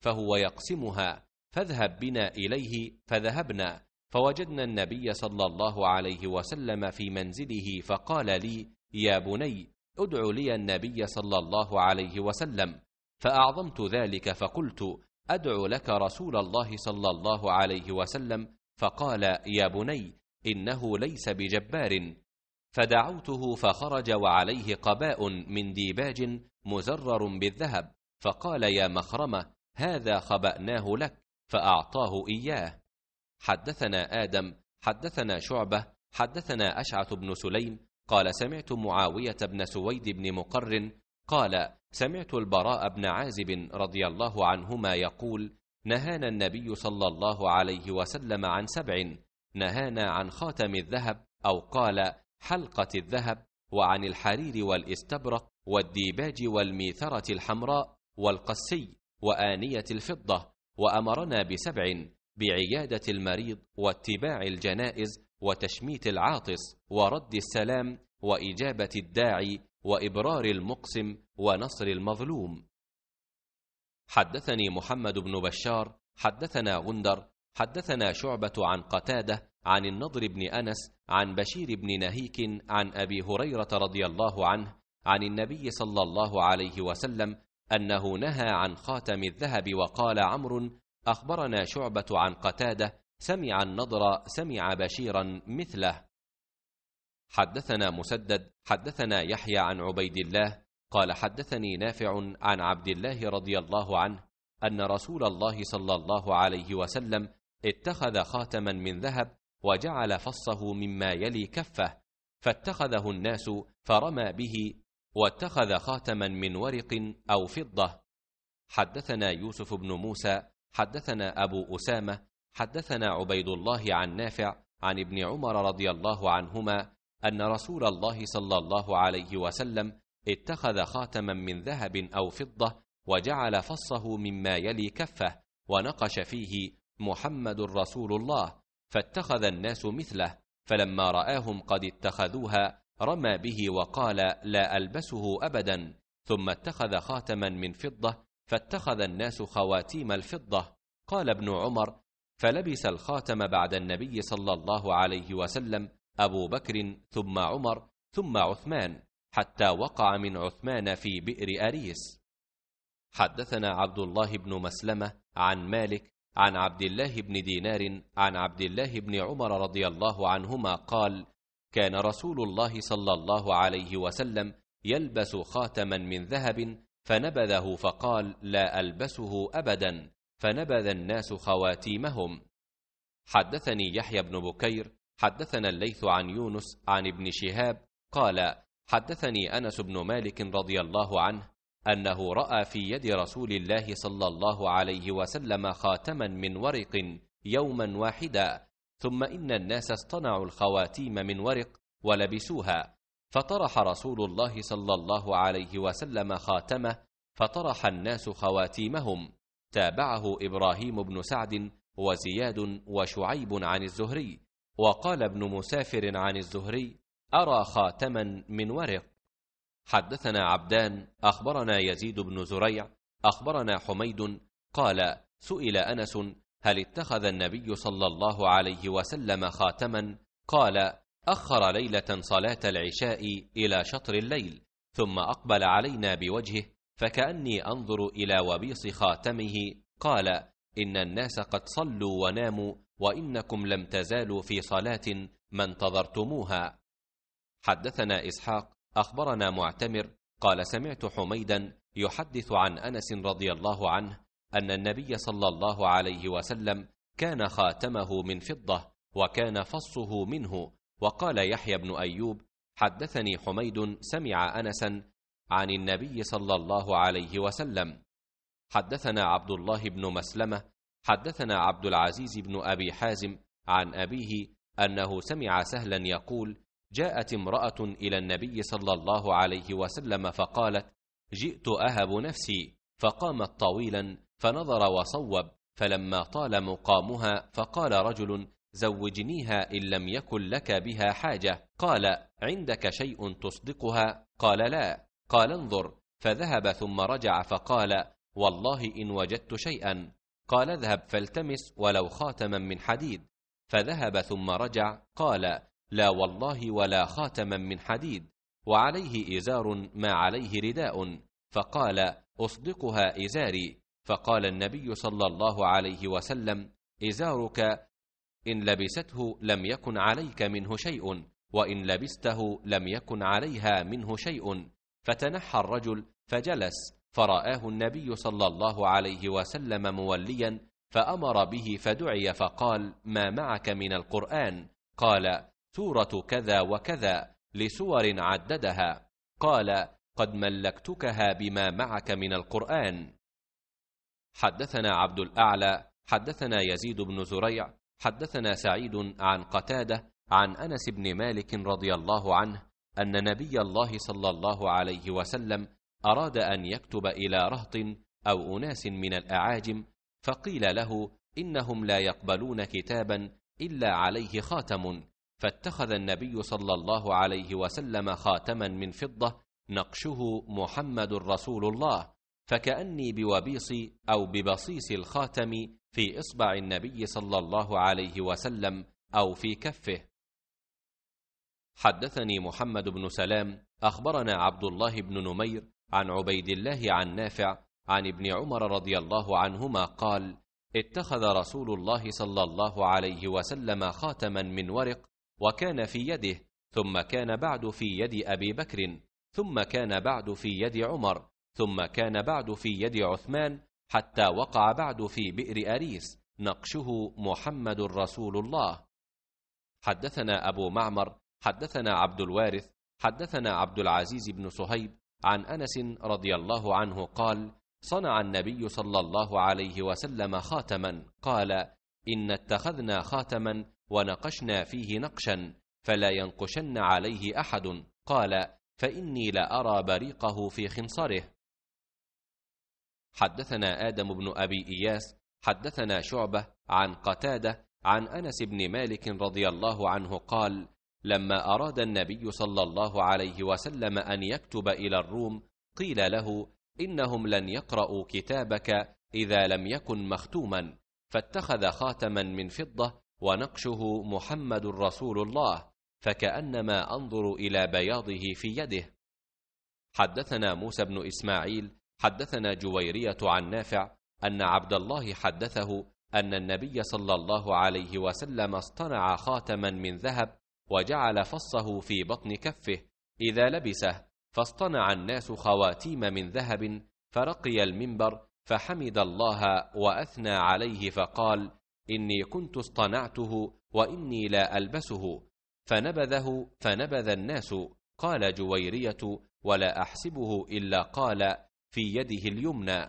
فهو يقسمها فاذهب بنا إليه فذهبنا فوجدنا النبي صلى الله عليه وسلم في منزله فقال لي يا بني ادع لي النبي صلى الله عليه وسلم فأعظمت ذلك فقلت أدعو لك رسول الله صلى الله عليه وسلم فقال يا بني إنه ليس بجبار فدعوته فخرج وعليه قباء من ديباج مزرر بالذهب فقال يا مخرمة هذا خبأناه لك فأعطاه إياه حدثنا آدم حدثنا شعبة حدثنا أشعث بن سليم قال سمعت معاوية بن سويد بن مقر قال سمعت البراء بن عازب رضي الله عنهما يقول نهانا النبي صلى الله عليه وسلم عن سبع نهانا عن خاتم الذهب أو قال حلقة الذهب وعن الحرير والاستبرق والديباج والميثرة الحمراء والقسي وآنية الفضة وأمرنا بسبع بعيادة المريض واتباع الجنائز وتشميت العاطس ورد السلام وإجابة الداعي وإبرار المقسم ونصر المظلوم حدثني محمد بن بشار حدثنا غندر حدثنا شعبة عن قتادة عن النضر بن أنس عن بشير بن نهيك عن أبي هريرة رضي الله عنه عن النبي صلى الله عليه وسلم أنه نهى عن خاتم الذهب وقال عمرو أخبرنا شعبة عن قتادة سمع النضر سمع بشيرا مثله حدثنا مسدد حدثنا يحيى عن عبيد الله قال حدثني نافع عن عبد الله رضي الله عنه ان رسول الله صلى الله عليه وسلم اتخذ خاتما من ذهب وجعل فصه مما يلي كفه فاتخذه الناس فرمى به واتخذ خاتما من ورق او فضه حدثنا يوسف بن موسى حدثنا ابو اسامه حدثنا عبيد الله عن نافع عن ابن عمر رضي الله عنهما ان رسول الله صلى الله عليه وسلم اتخذ خاتما من ذهب او فضه وجعل فصه مما يلي كفه ونقش فيه محمد رسول الله فاتخذ الناس مثله فلما راهم قد اتخذوها رمى به وقال لا البسه ابدا ثم اتخذ خاتما من فضه فاتخذ الناس خواتيم الفضه قال ابن عمر فلبس الخاتم بعد النبي صلى الله عليه وسلم ابو بكر ثم عمر ثم عثمان حتى وقع من عثمان في بئر اريس حدثنا عبد الله بن مسلمه عن مالك عن عبد الله بن دينار عن عبد الله بن عمر رضي الله عنهما قال كان رسول الله صلى الله عليه وسلم يلبس خاتما من ذهب فنبذه فقال لا البسه ابدا فنبذ الناس خواتيمهم حدثني يحيى بن بكير حدثنا الليث عن يونس عن ابن شهاب قال حدثني انس بن مالك رضي الله عنه أنه رأى في يد رسول الله صلى الله عليه وسلم خاتما من ورق يوما واحدا ثم إن الناس اصطنعوا الخواتيم من ورق ولبسوها فطرح رسول الله صلى الله عليه وسلم خاتمه فطرح الناس خواتيمهم تابعه إبراهيم بن سعد وزياد وشعيب عن الزهري وقال ابن مسافر عن الزهري أرى خاتما من ورق حدثنا عبدان أخبرنا يزيد بن زريع أخبرنا حميد قال سئل أنس هل اتخذ النبي صلى الله عليه وسلم خاتما قال أخر ليلة صلاة العشاء إلى شطر الليل ثم أقبل علينا بوجهه فكأني أنظر إلى وبيص خاتمه قال إن الناس قد صلوا وناموا وإنكم لم تزالوا في صلاة ما انتظرتموها حدثنا إسحاق اخبرنا معتمر قال سمعت حميدا يحدث عن انس رضي الله عنه ان النبي صلى الله عليه وسلم كان خاتمه من فضه وكان فصه منه وقال يحيى بن ايوب حدثني حميد سمع انسا عن النبي صلى الله عليه وسلم حدثنا عبد الله بن مسلمه حدثنا عبد العزيز بن ابي حازم عن ابيه انه سمع سهلا يقول جاءت امراه الى النبي صلى الله عليه وسلم فقالت جئت اهب نفسي فقامت طويلا فنظر وصوب فلما طال مقامها فقال رجل زوجنيها ان لم يكن لك بها حاجه قال عندك شيء تصدقها قال لا قال انظر فذهب ثم رجع فقال والله ان وجدت شيئا قال اذهب فالتمس ولو خاتما من حديد فذهب ثم رجع قال لا والله ولا خاتما من حديد وعليه ازار ما عليه رداء فقال اصدقها ازاري فقال النبي صلى الله عليه وسلم ازارك ان لبسته لم يكن عليك منه شيء وان لبسته لم يكن عليها منه شيء فتنحى الرجل فجلس فرآه النبي صلى الله عليه وسلم موليا فأمر به فدعي فقال ما معك من القرآن قال سورة كذا وكذا لسور عددها قال قد ملكتكها بما معك من القرآن حدثنا عبد الأعلى حدثنا يزيد بن زريع حدثنا سعيد عن قتادة عن أنس بن مالك رضي الله عنه أن نبي الله صلى الله عليه وسلم أراد أن يكتب إلى رهط أو أناس من الأعاجم فقيل له إنهم لا يقبلون كتابا إلا عليه خاتم فاتخذ النبي صلى الله عليه وسلم خاتما من فضه نقشه محمد رسول الله فكاني بوبيص او ببصيص الخاتم في اصبع النبي صلى الله عليه وسلم او في كفه حدثني محمد بن سلام اخبرنا عبد الله بن نمير عن عبيد الله عن نافع عن ابن عمر رضي الله عنهما قال اتخذ رسول الله صلى الله عليه وسلم خاتما من ورق وكان في يده ثم كان بعد في يد أبي بكر ثم كان بعد في يد عمر ثم كان بعد في يد عثمان حتى وقع بعد في بئر أريس نقشه محمد رسول الله حدثنا أبو معمر حدثنا عبد الوارث حدثنا عبد العزيز بن صهيب عن أنس رضي الله عنه قال صنع النبي صلى الله عليه وسلم خاتما قال إن اتخذنا خاتما ونقشنا فيه نقشا فلا ينقشن عليه أحد قال فإني لأرى بريقه في خنصره حدثنا آدم بن أبي إياس حدثنا شعبة عن قتادة عن أنس بن مالك رضي الله عنه قال لما أراد النبي صلى الله عليه وسلم أن يكتب إلى الروم قيل له إنهم لن يقرأوا كتابك إذا لم يكن مختوما فاتخذ خاتما من فضة ونقشه محمد رسول الله فكانما انظر الى بياضه في يده حدثنا موسى بن اسماعيل حدثنا جويريه عن نافع ان عبد الله حدثه ان النبي صلى الله عليه وسلم اصطنع خاتما من ذهب وجعل فصه في بطن كفه اذا لبسه فاصطنع الناس خواتيم من ذهب فرقي المنبر فحمد الله واثنى عليه فقال إني كنت اصطنعته وإني لا ألبسه فنبذه فنبذ الناس قال جويرية ولا أحسبه إلا قال في يده اليمنى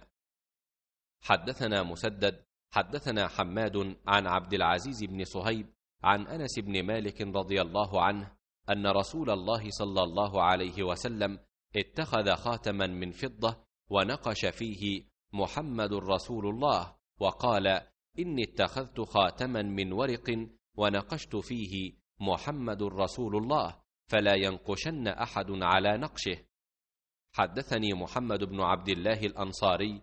حدثنا مسدد حدثنا حماد عن عبد العزيز بن صهيب عن أنس بن مالك رضي الله عنه أن رسول الله صلى الله عليه وسلم اتخذ خاتما من فضة ونقش فيه محمد رسول الله وقال إني اتخذت خاتما من ورق ونقشت فيه محمد رسول الله فلا ينقشن أحد على نقشه حدثني محمد بن عبد الله الأنصاري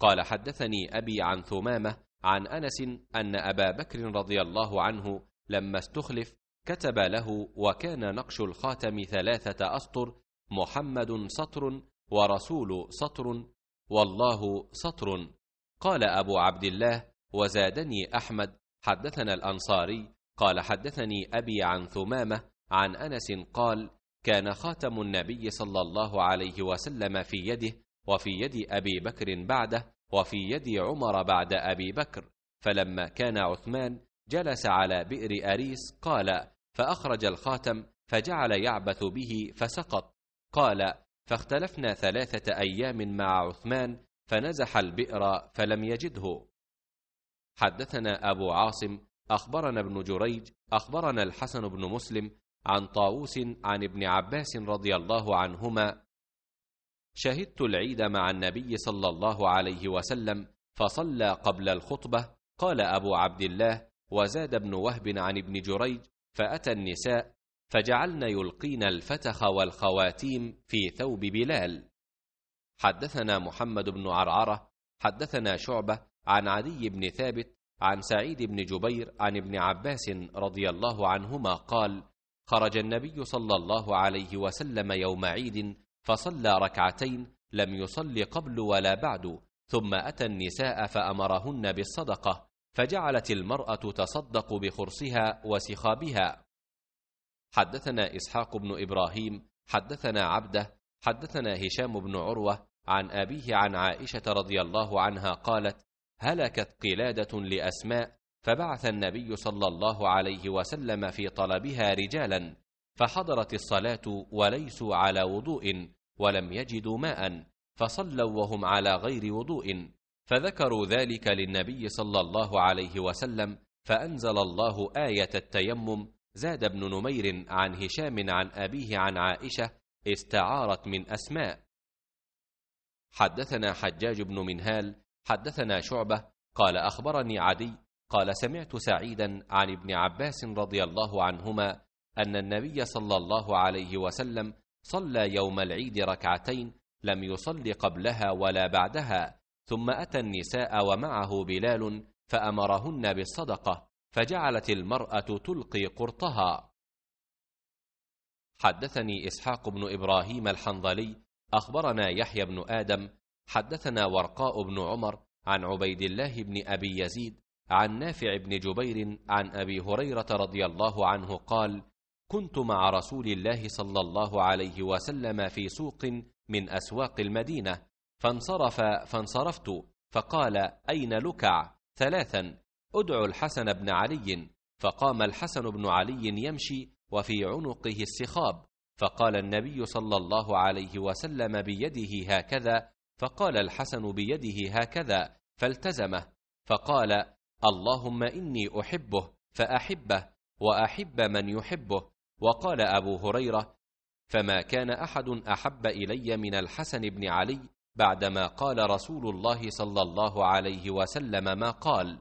قال حدثني أبي عن ثمامة عن أنس أن أبا بكر رضي الله عنه لما استخلف كتب له وكان نقش الخاتم ثلاثة أسطر محمد سطر ورسول سطر والله سطر قال أبو عبد الله وزادني أحمد حدثنا الأنصاري قال حدثني أبي عن ثمامة عن أنس قال كان خاتم النبي صلى الله عليه وسلم في يده وفي يد أبي بكر بعده وفي يد عمر بعد أبي بكر فلما كان عثمان جلس على بئر أريس قال فأخرج الخاتم فجعل يعبث به فسقط قال فاختلفنا ثلاثة أيام مع عثمان فنزح البئر فلم يجده حدثنا أبو عاصم أخبرنا ابن جريج أخبرنا الحسن بن مسلم عن طاووس عن ابن عباس رضي الله عنهما شهدت العيد مع النبي صلى الله عليه وسلم فصلى قبل الخطبة قال أبو عبد الله وزاد ابن وهب عن ابن جريج فأتى النساء فجعلن يلقين الفتخ والخواتيم في ثوب بلال حدثنا محمد بن عرعرة حدثنا شعبة عن عدي بن ثابت عن سعيد بن جبير عن ابن عباس رضي الله عنهما قال خرج النبي صلى الله عليه وسلم يوم عيد فصلى ركعتين لم يصل قبل ولا بعد ثم اتى النساء فامرهن بالصدقه فجعلت المراه تصدق بخرصها وسخابها حدثنا اسحاق بن ابراهيم حدثنا عبده حدثنا هشام بن عروه عن ابيه عن عائشه رضي الله عنها قالت هلكت قلادة لأسماء فبعث النبي صلى الله عليه وسلم في طلبها رجالا فحضرت الصلاة وليسوا على وضوء ولم يجدوا ماء فصلوا وهم على غير وضوء فذكروا ذلك للنبي صلى الله عليه وسلم فأنزل الله آية التيمم زاد بن نمير عن هشام عن أبيه عن عائشة استعارت من أسماء حدثنا حجاج بن منهال حدثنا شعبة قال أخبرني عدي قال سمعت سعيدا عن ابن عباس رضي الله عنهما أن النبي صلى الله عليه وسلم صلى يوم العيد ركعتين لم يصل قبلها ولا بعدها ثم أتى النساء ومعه بلال فأمرهن بالصدقة فجعلت المرأة تلقي قرطها حدثني إسحاق بن إبراهيم الحنظلي أخبرنا يحيى بن آدم حدثنا ورقاء بن عمر عن عبيد الله بن ابي يزيد عن نافع بن جبير عن ابي هريره رضي الله عنه قال كنت مع رسول الله صلى الله عليه وسلم في سوق من اسواق المدينه فانصرف فانصرفت فقال اين لكع ثلاثا ادعو الحسن بن علي فقام الحسن بن علي يمشي وفي عنقه السخاب فقال النبي صلى الله عليه وسلم بيده هكذا فقال الحسن بيده هكذا فالتزمه فقال اللهم اني احبه فاحبه واحب من يحبه وقال ابو هريره فما كان احد احب الي من الحسن بن علي بعدما قال رسول الله صلى الله عليه وسلم ما قال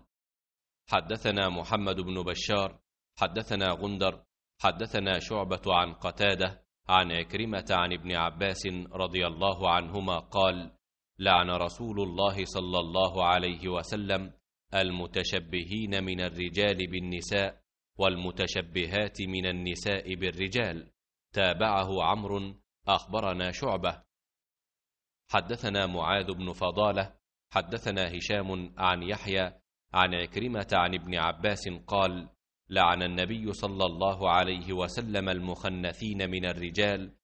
حدثنا محمد بن بشار حدثنا غندر حدثنا شعبه عن قتاده عن عكرمه عن ابن عباس رضي الله عنهما قال لعن رسول الله صلى الله عليه وسلم المتشبهين من الرجال بالنساء والمتشبهات من النساء بالرجال تابعه عمرو اخبرنا شعبه حدثنا معاذ بن فضاله حدثنا هشام عن يحيى عن عكرمه عن ابن عباس قال لعن النبي صلى الله عليه وسلم المخنثين من الرجال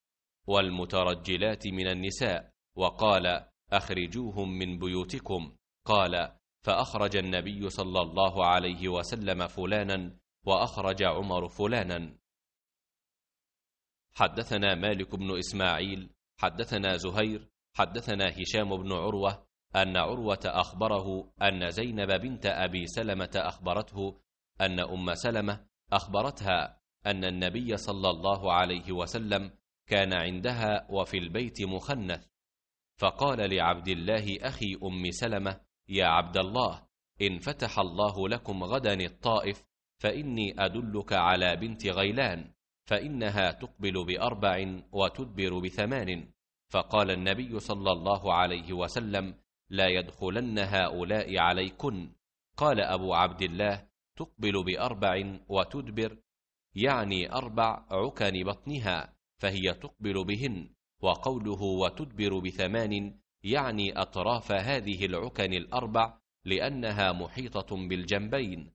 والمترجلات من النساء وقال أخرجوهم من بيوتكم قال فأخرج النبي صلى الله عليه وسلم فلانا وأخرج عمر فلانا حدثنا مالك بن إسماعيل حدثنا زهير حدثنا هشام بن عروة أن عروة أخبره أن زينب بنت أبي سلمة أخبرته أن أم سلمة أخبرتها أن النبي صلى الله عليه وسلم كان عندها وفي البيت مخنث فقال لعبد الله أخي أم سلمة يا عبد الله إن فتح الله لكم غدا الطائف فإني أدلك على بنت غيلان فإنها تقبل بأربع وتدبر بثمان فقال النبي صلى الله عليه وسلم لا يدخلن هؤلاء عليكن قال أبو عبد الله تقبل بأربع وتدبر يعني أربع عكن بطنها فهي تقبل بهن وقوله وتدبر بثمان يعني أطراف هذه العكن الأربع لأنها محيطة بالجنبين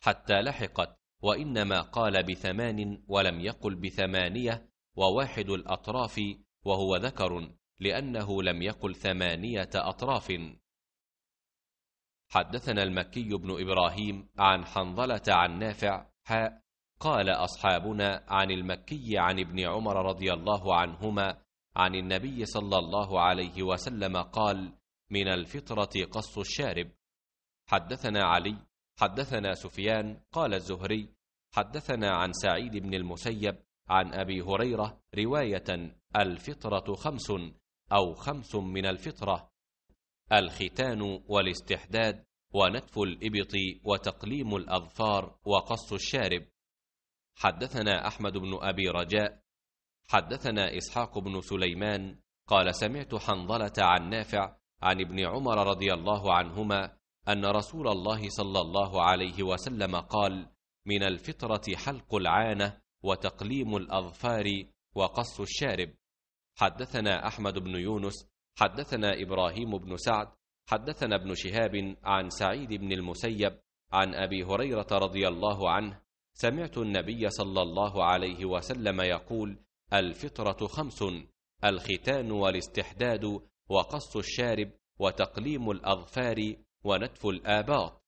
حتى لحقت وإنما قال بثمان ولم يقل بثمانية وواحد الأطراف وهو ذكر لأنه لم يقل ثمانية أطراف حدثنا المكي بن إبراهيم عن حنظلة عن نافع حاء قال أصحابنا عن المكي عن ابن عمر رضي الله عنهما عن النبي صلى الله عليه وسلم قال من الفطرة قص الشارب حدثنا علي حدثنا سفيان قال الزهري حدثنا عن سعيد بن المسيب عن أبي هريرة رواية الفطرة خمس أو خمس من الفطرة الختان والاستحداد ونتف الإبط وتقليم الأظفار وقص الشارب حدثنا أحمد بن أبي رجاء حدثنا إسحاق بن سليمان قال سمعت حنظلة عن نافع عن ابن عمر رضي الله عنهما أن رسول الله صلى الله عليه وسلم قال من الفطرة حلق العانة وتقليم الأظفار وقص الشارب حدثنا أحمد بن يونس حدثنا إبراهيم بن سعد حدثنا ابن شهاب عن سعيد بن المسيب عن أبي هريرة رضي الله عنه سمعت النبي صلى الله عليه وسلم يقول الفطرة خمس الختان والاستحداد وقص الشارب وتقليم الأظفار ونتف الآباط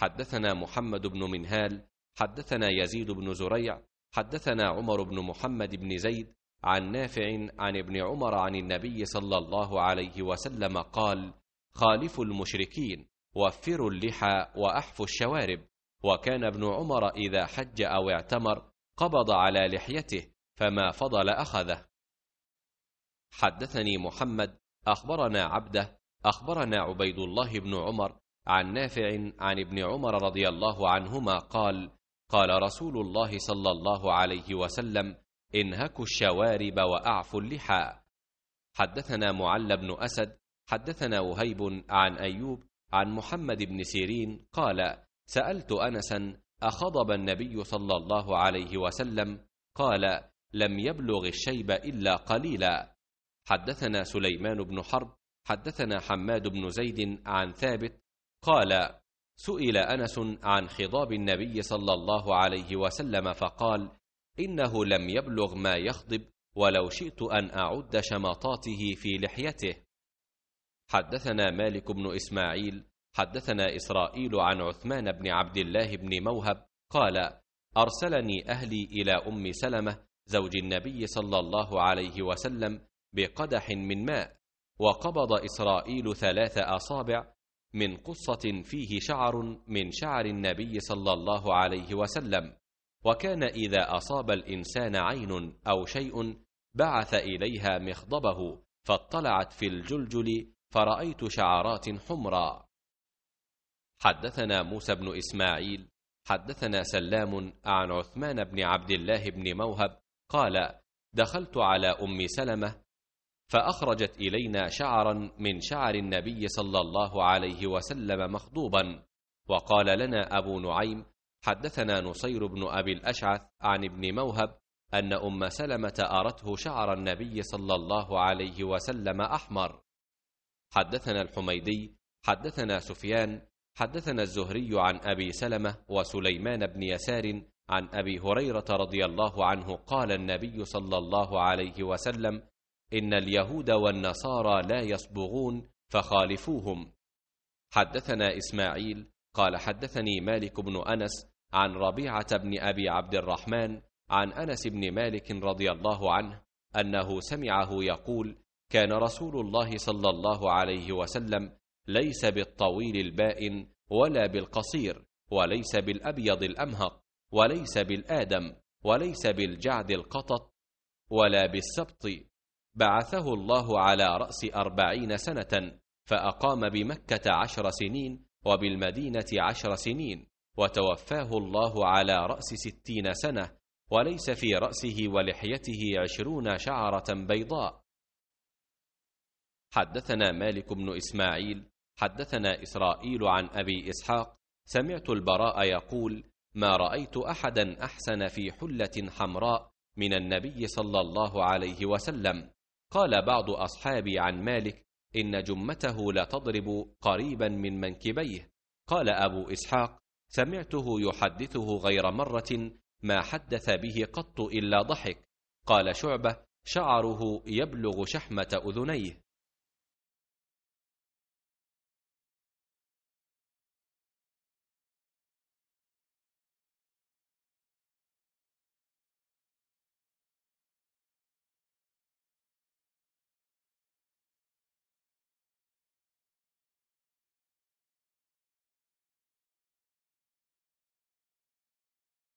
حدثنا محمد بن منهال حدثنا يزيد بن زريع حدثنا عمر بن محمد بن زيد عن نافع عن ابن عمر عن النبي صلى الله عليه وسلم قال خالفوا المشركين وفروا اللحى وأحفوا الشوارب وكان ابن عمر إذا حج أو اعتمر قبض على لحيته فما فضل أخذه حدثني محمد أخبرنا عبده أخبرنا عبيد الله بن عمر عن نافع عن ابن عمر رضي الله عنهما قال قال رسول الله صلى الله عليه وسلم انهكوا الشوارب وأعفوا اللحى حدثنا معل بن أسد حدثنا وهيب عن أيوب عن محمد بن سيرين قال سألت أنسا أخضب النبي صلى الله عليه وسلم قال لم يبلغ الشيب إلا قليلا حدثنا سليمان بن حرب حدثنا حماد بن زيد عن ثابت قال سئل أنس عن خضاب النبي صلى الله عليه وسلم فقال إنه لم يبلغ ما يخضب ولو شئت أن أعد شمطاته في لحيته حدثنا مالك بن إسماعيل حدثنا إسرائيل عن عثمان بن عبد الله بن موهب قال أرسلني أهلي إلى أم سلمة زوج النبي صلى الله عليه وسلم بقدح من ماء وقبض إسرائيل ثلاث أصابع من قصة فيه شعر من شعر النبي صلى الله عليه وسلم وكان إذا أصاب الإنسان عين أو شيء بعث إليها مخضبه فاطلعت في الجلجل فرأيت شعرات حمراء حدثنا موسى بن إسماعيل حدثنا سلام عن عثمان بن عبد الله بن موهب قال دخلت على أم سلمة فأخرجت إلينا شعرا من شعر النبي صلى الله عليه وسلم مخضوبا وقال لنا أبو نعيم حدثنا نصير بن أبي الأشعث عن ابن موهب أن أم سلمة أرته شعر النبي صلى الله عليه وسلم أحمر حدثنا الحميدي حدثنا سفيان حدثنا الزهري عن أبي سلمة وسليمان بن يسار عن أبي هريرة رضي الله عنه قال النبي صلى الله عليه وسلم إن اليهود والنصارى لا يصبغون فخالفوهم حدثنا إسماعيل قال حدثني مالك بن أنس عن ربيعة بن أبي عبد الرحمن عن أنس بن مالك رضي الله عنه أنه سمعه يقول كان رسول الله صلى الله عليه وسلم ليس بالطويل البائن ولا بالقصير وليس بالأبيض الأمهق وليس بالآدم وليس بالجعد القطط ولا بالسبط بعثه الله على رأس أربعين سنة فأقام بمكة عشر سنين وبالمدينة عشر سنين وتوفاه الله على رأس ستين سنة وليس في رأسه ولحيته عشرون شعرة بيضاء حدثنا مالك بن إسماعيل حدثنا إسرائيل عن أبي إسحاق سمعت البراء يقول ما رأيت أحدا أحسن في حلة حمراء من النبي صلى الله عليه وسلم قال بعض أصحابي عن مالك إن جمته لتضرب قريبا من منكبيه قال أبو إسحاق سمعته يحدثه غير مرة ما حدث به قط إلا ضحك قال شعبة شعره يبلغ شحمة أذنيه